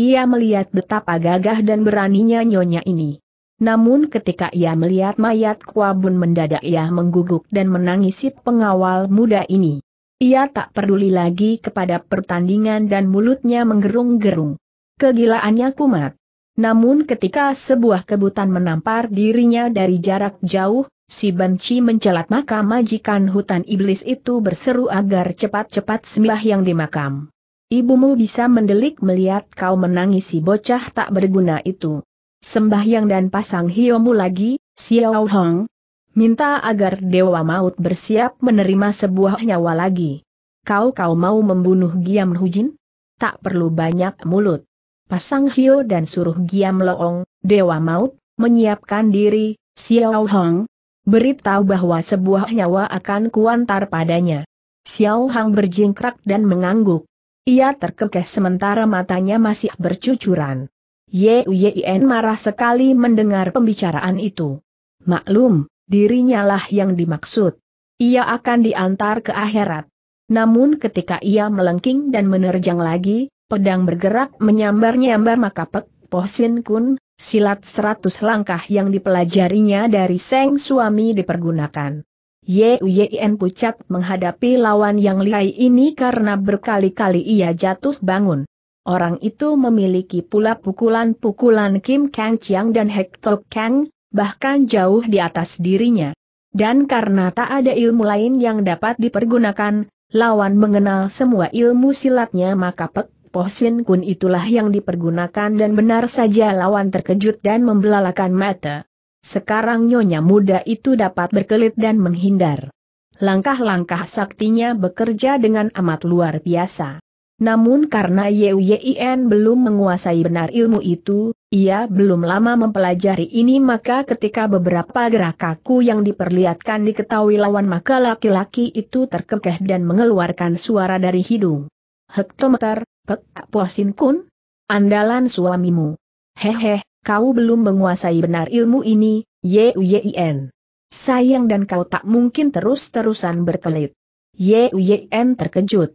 Ia melihat betapa gagah dan beraninya nyonya ini. Namun ketika ia melihat mayat Kuabun mendadak ia mengguguk dan menangisi pengawal muda ini. Ia tak peduli lagi kepada pertandingan dan mulutnya menggerung-gerung. Kegilaannya kumat. Namun ketika sebuah kebutan menampar dirinya dari jarak jauh, si benci mencelat maka majikan hutan iblis itu berseru agar cepat-cepat sembah yang dimakam. Ibumu bisa mendelik melihat kau menangisi bocah tak berguna itu. Sembahyang dan pasang hiomu lagi, Xiao Hong. Minta agar Dewa Maut bersiap menerima sebuah nyawa lagi. Kau-kau mau membunuh Giam Hujin? Tak perlu banyak mulut. Pasang Hio dan suruh Giam Loong, Dewa Maut, menyiapkan diri, Xiao Hong. Beritahu bahwa sebuah nyawa akan kuantar padanya. Xiao Hong berjingkrak dan mengangguk. Ia terkekeh sementara matanya masih bercucuran. Ye Yuyin marah sekali mendengar pembicaraan itu. Maklum, dirinya lah yang dimaksud. Ia akan diantar ke akhirat. Namun ketika ia melengking dan menerjang lagi, pedang bergerak menyambar-nyambar maka Pek Posin Kun, silat seratus langkah yang dipelajarinya dari Seng suami dipergunakan. Yien pucat menghadapi lawan yang lihai ini karena berkali-kali ia jatuh bangun. Orang itu memiliki pula pukulan-pukulan Kim Kang Chiang dan Hector Kang, bahkan jauh di atas dirinya. Dan karena tak ada ilmu lain yang dapat dipergunakan, lawan mengenal semua ilmu silatnya maka Pek Posin Kun itulah yang dipergunakan dan benar saja lawan terkejut dan membelalakan mata. Sekarang nyonya muda itu dapat berkelit dan menghindar. Langkah-langkah saktinya bekerja dengan amat luar biasa. Namun karena Yuyien belum menguasai benar ilmu itu, ia belum lama mempelajari ini maka ketika beberapa gerak kaku yang diperlihatkan diketahui lawan maka laki-laki itu terkekeh dan mengeluarkan suara dari hidung hektometer, Pek Puasin Kun? Andalan suamimu. Hehe, kau belum menguasai benar ilmu ini, Yuyin. Sayang dan kau tak mungkin terus-terusan berkelit. Yuyin terkejut.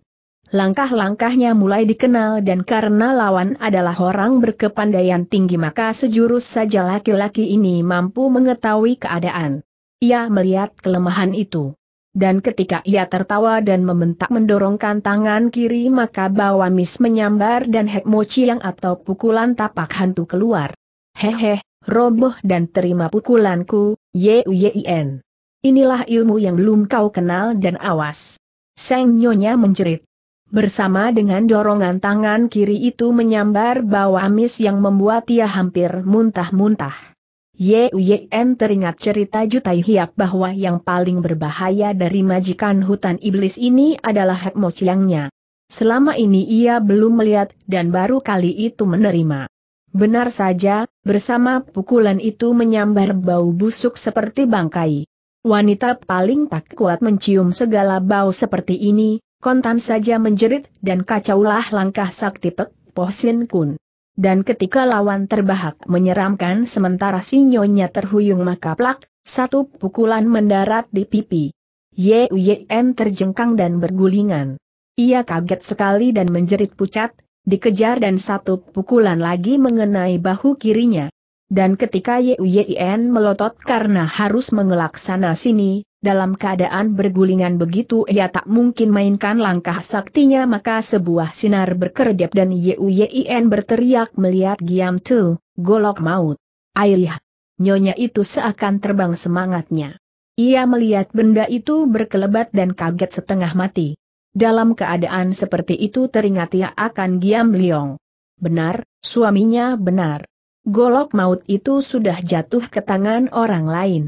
Langkah-langkahnya mulai dikenal dan karena lawan adalah orang berkepandaian tinggi maka sejurus saja laki-laki ini mampu mengetahui keadaan. Ia melihat kelemahan itu. Dan ketika ia tertawa dan membentak mendorongkan tangan kiri maka bawamis menyambar dan hek yang atau pukulan tapak hantu keluar. Hehe, roboh dan terima pukulanku, ye yein. Inilah ilmu yang belum kau kenal dan awas. Seng Nyonya menjerit. Bersama dengan dorongan tangan kiri itu menyambar bawamis yang membuat ia hampir muntah-muntah. Yuyen teringat cerita Jutai Hiap bahwa yang paling berbahaya dari majikan hutan iblis ini adalah Hek mochilangnya. Selama ini ia belum melihat dan baru kali itu menerima. Benar saja, bersama pukulan itu menyambar bau busuk seperti bangkai. Wanita paling tak kuat mencium segala bau seperti ini, kontan saja menjerit dan kacaulah langkah sakti Pek Poh Sin Kun. Dan ketika lawan terbahak menyeramkan sementara sinyonya terhuyung maka plak, satu pukulan mendarat di pipi. Yuyen terjengkang dan bergulingan. Ia kaget sekali dan menjerit pucat, dikejar dan satu pukulan lagi mengenai bahu kirinya. Dan ketika Yuyin melotot karena harus mengelak sana sini, dalam keadaan bergulingan begitu ia tak mungkin mainkan langkah saktinya maka sebuah sinar berkedip dan Yuyin berteriak melihat Giam Tu, golok maut. Airih. Nyonya itu seakan terbang semangatnya. Ia melihat benda itu berkelebat dan kaget setengah mati. Dalam keadaan seperti itu teringat ia akan Giam Liong. Benar, suaminya benar. Golok maut itu sudah jatuh ke tangan orang lain.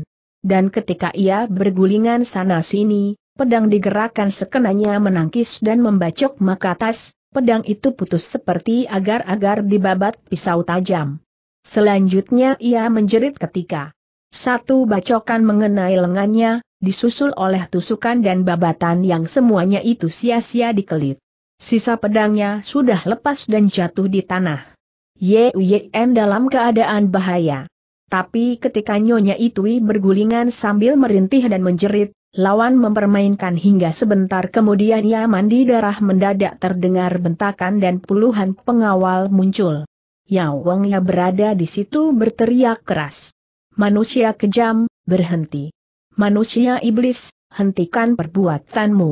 Dan ketika ia bergulingan sana-sini, pedang digerakkan sekenanya menangkis dan membacok maka tas, pedang itu putus seperti agar-agar dibabat pisau tajam. Selanjutnya ia menjerit ketika satu bacokan mengenai lengannya, disusul oleh tusukan dan babatan yang semuanya itu sia-sia dikelit. Sisa pedangnya sudah lepas dan jatuh di tanah. YUYM dalam keadaan bahaya. Tapi ketika Nyonya Itui bergulingan sambil merintih dan menjerit, lawan mempermainkan hingga sebentar kemudian ia mandi darah mendadak terdengar bentakan dan puluhan pengawal muncul. Yao Wang yang berada di situ berteriak keras. Manusia kejam, berhenti. Manusia iblis, hentikan perbuatanmu.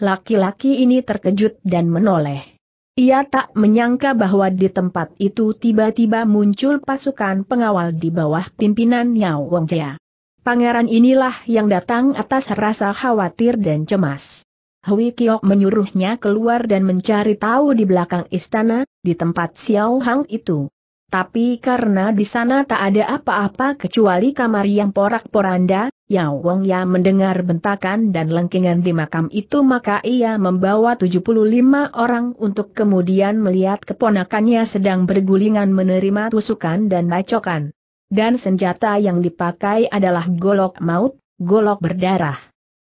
Laki-laki ini terkejut dan menoleh. Ia tak menyangka bahwa di tempat itu tiba-tiba muncul pasukan pengawal di bawah pimpinan Yao Jia. Pangeran inilah yang datang atas rasa khawatir dan cemas. Hui Kiok menyuruhnya keluar dan mencari tahu di belakang istana, di tempat Xiao Hang itu. Tapi karena di sana tak ada apa-apa kecuali kamar yang porak-poranda, Yao Wong Ya mendengar bentakan dan lengkingan di makam itu maka ia membawa 75 orang untuk kemudian melihat keponakannya sedang bergulingan menerima tusukan dan bacokan. Dan senjata yang dipakai adalah golok maut, golok berdarah.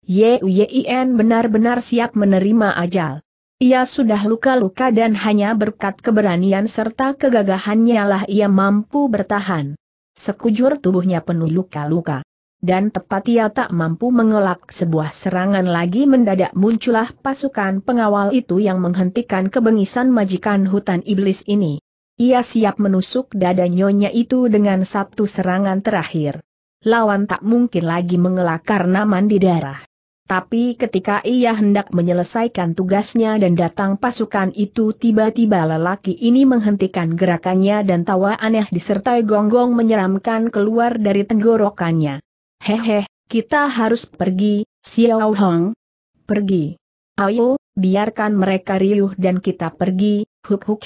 Ye Yuyin benar-benar siap menerima ajal. Ia sudah luka-luka dan hanya berkat keberanian serta kegagahannya lah ia mampu bertahan. Sekujur tubuhnya penuh luka-luka dan tepat ia tak mampu mengelak sebuah serangan lagi mendadak muncullah pasukan pengawal itu yang menghentikan kebengisan majikan hutan iblis ini. Ia siap menusuk dada nyonya itu dengan satu serangan terakhir. Lawan tak mungkin lagi mengelak karena mandi darah. Tapi ketika ia hendak menyelesaikan tugasnya dan datang pasukan itu tiba-tiba lelaki ini menghentikan gerakannya dan tawa aneh disertai gonggong menyeramkan keluar dari tenggorokannya. Hehe, kita harus pergi, Xiao Hong. Pergi. Ayo, biarkan mereka riuh dan kita pergi, huk huk.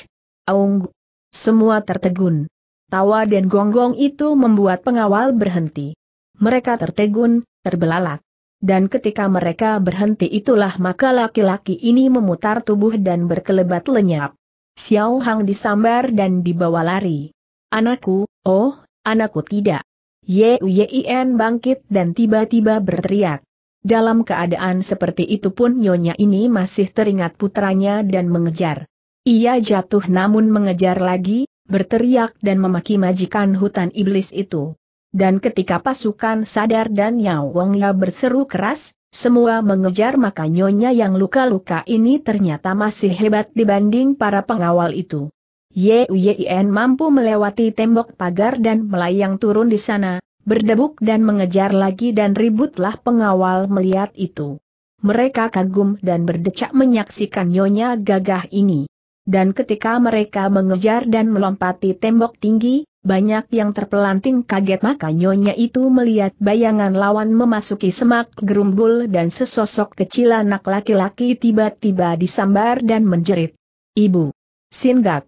Aung. Semua tertegun. Tawa dan gonggong itu membuat pengawal berhenti. Mereka tertegun, terbelalak. Dan ketika mereka berhenti itulah maka laki-laki ini memutar tubuh dan berkelebat lenyap. Xiao Hang disambar dan dibawa lari. Anakku, oh, anakku tidak. Yuyin bangkit dan tiba-tiba berteriak. Dalam keadaan seperti itu pun nyonya ini masih teringat putranya dan mengejar. Ia jatuh namun mengejar lagi, berteriak dan memaki majikan hutan iblis itu. Dan ketika pasukan sadar dan Yao Wong Ya berseru keras, semua mengejar maka nyonya yang luka-luka ini ternyata masih hebat dibanding para pengawal itu. Yuyin mampu melewati tembok pagar dan melayang turun di sana, berdebuk dan mengejar lagi dan ributlah pengawal melihat itu. Mereka kagum dan berdecak menyaksikan nyonya gagah ini. Dan ketika mereka mengejar dan melompati tembok tinggi, banyak yang terpelanting kaget maka nyonya itu melihat bayangan lawan memasuki semak gerumbul dan sesosok kecil anak laki-laki tiba-tiba disambar dan menjerit. Ibu! Singgak!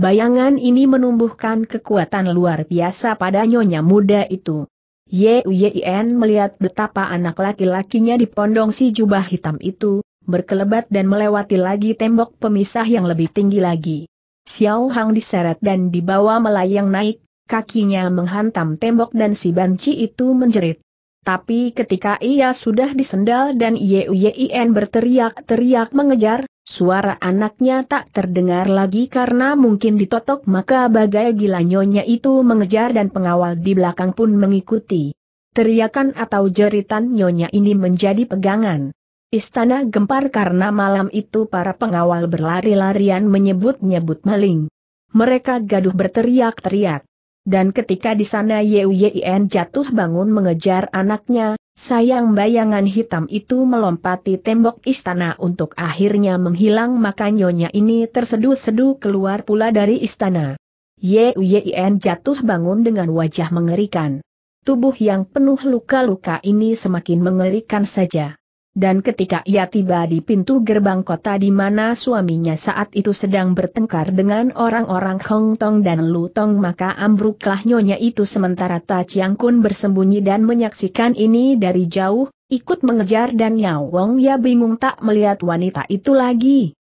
Bayangan ini menumbuhkan kekuatan luar biasa pada nyonya muda itu. Yuyin melihat betapa anak laki-lakinya di pondong si jubah hitam itu, berkelebat dan melewati lagi tembok pemisah yang lebih tinggi lagi. Xiao Hang diseret dan dibawa melayang naik, kakinya menghantam tembok dan si banci itu menjerit. Tapi ketika ia sudah disendal dan Yuyin berteriak-teriak mengejar, suara anaknya tak terdengar lagi karena mungkin ditotok maka bagai gila nyonya itu mengejar dan pengawal di belakang pun mengikuti. Teriakan atau jeritan nyonya ini menjadi pegangan. Istana gempar karena malam itu para pengawal berlari-larian menyebut-nyebut maling. Mereka gaduh berteriak-teriak. Dan ketika di sana Yuyin jatuh bangun mengejar anaknya, sayang bayangan hitam itu melompati tembok istana untuk akhirnya menghilang maka nyonya ini terseduh-seduh keluar pula dari istana. Yuyin jatuh bangun dengan wajah mengerikan. Tubuh yang penuh luka-luka ini semakin mengerikan saja. Dan ketika ia tiba di pintu gerbang kota di mana suaminya saat itu sedang bertengkar dengan orang-orang Hong Tong dan Lu Tong maka ambruklah nyonya itu sementara Ta Chiang Kun bersembunyi dan menyaksikan ini dari jauh, ikut mengejar dan Yao Wong ya bingung tak melihat wanita itu lagi.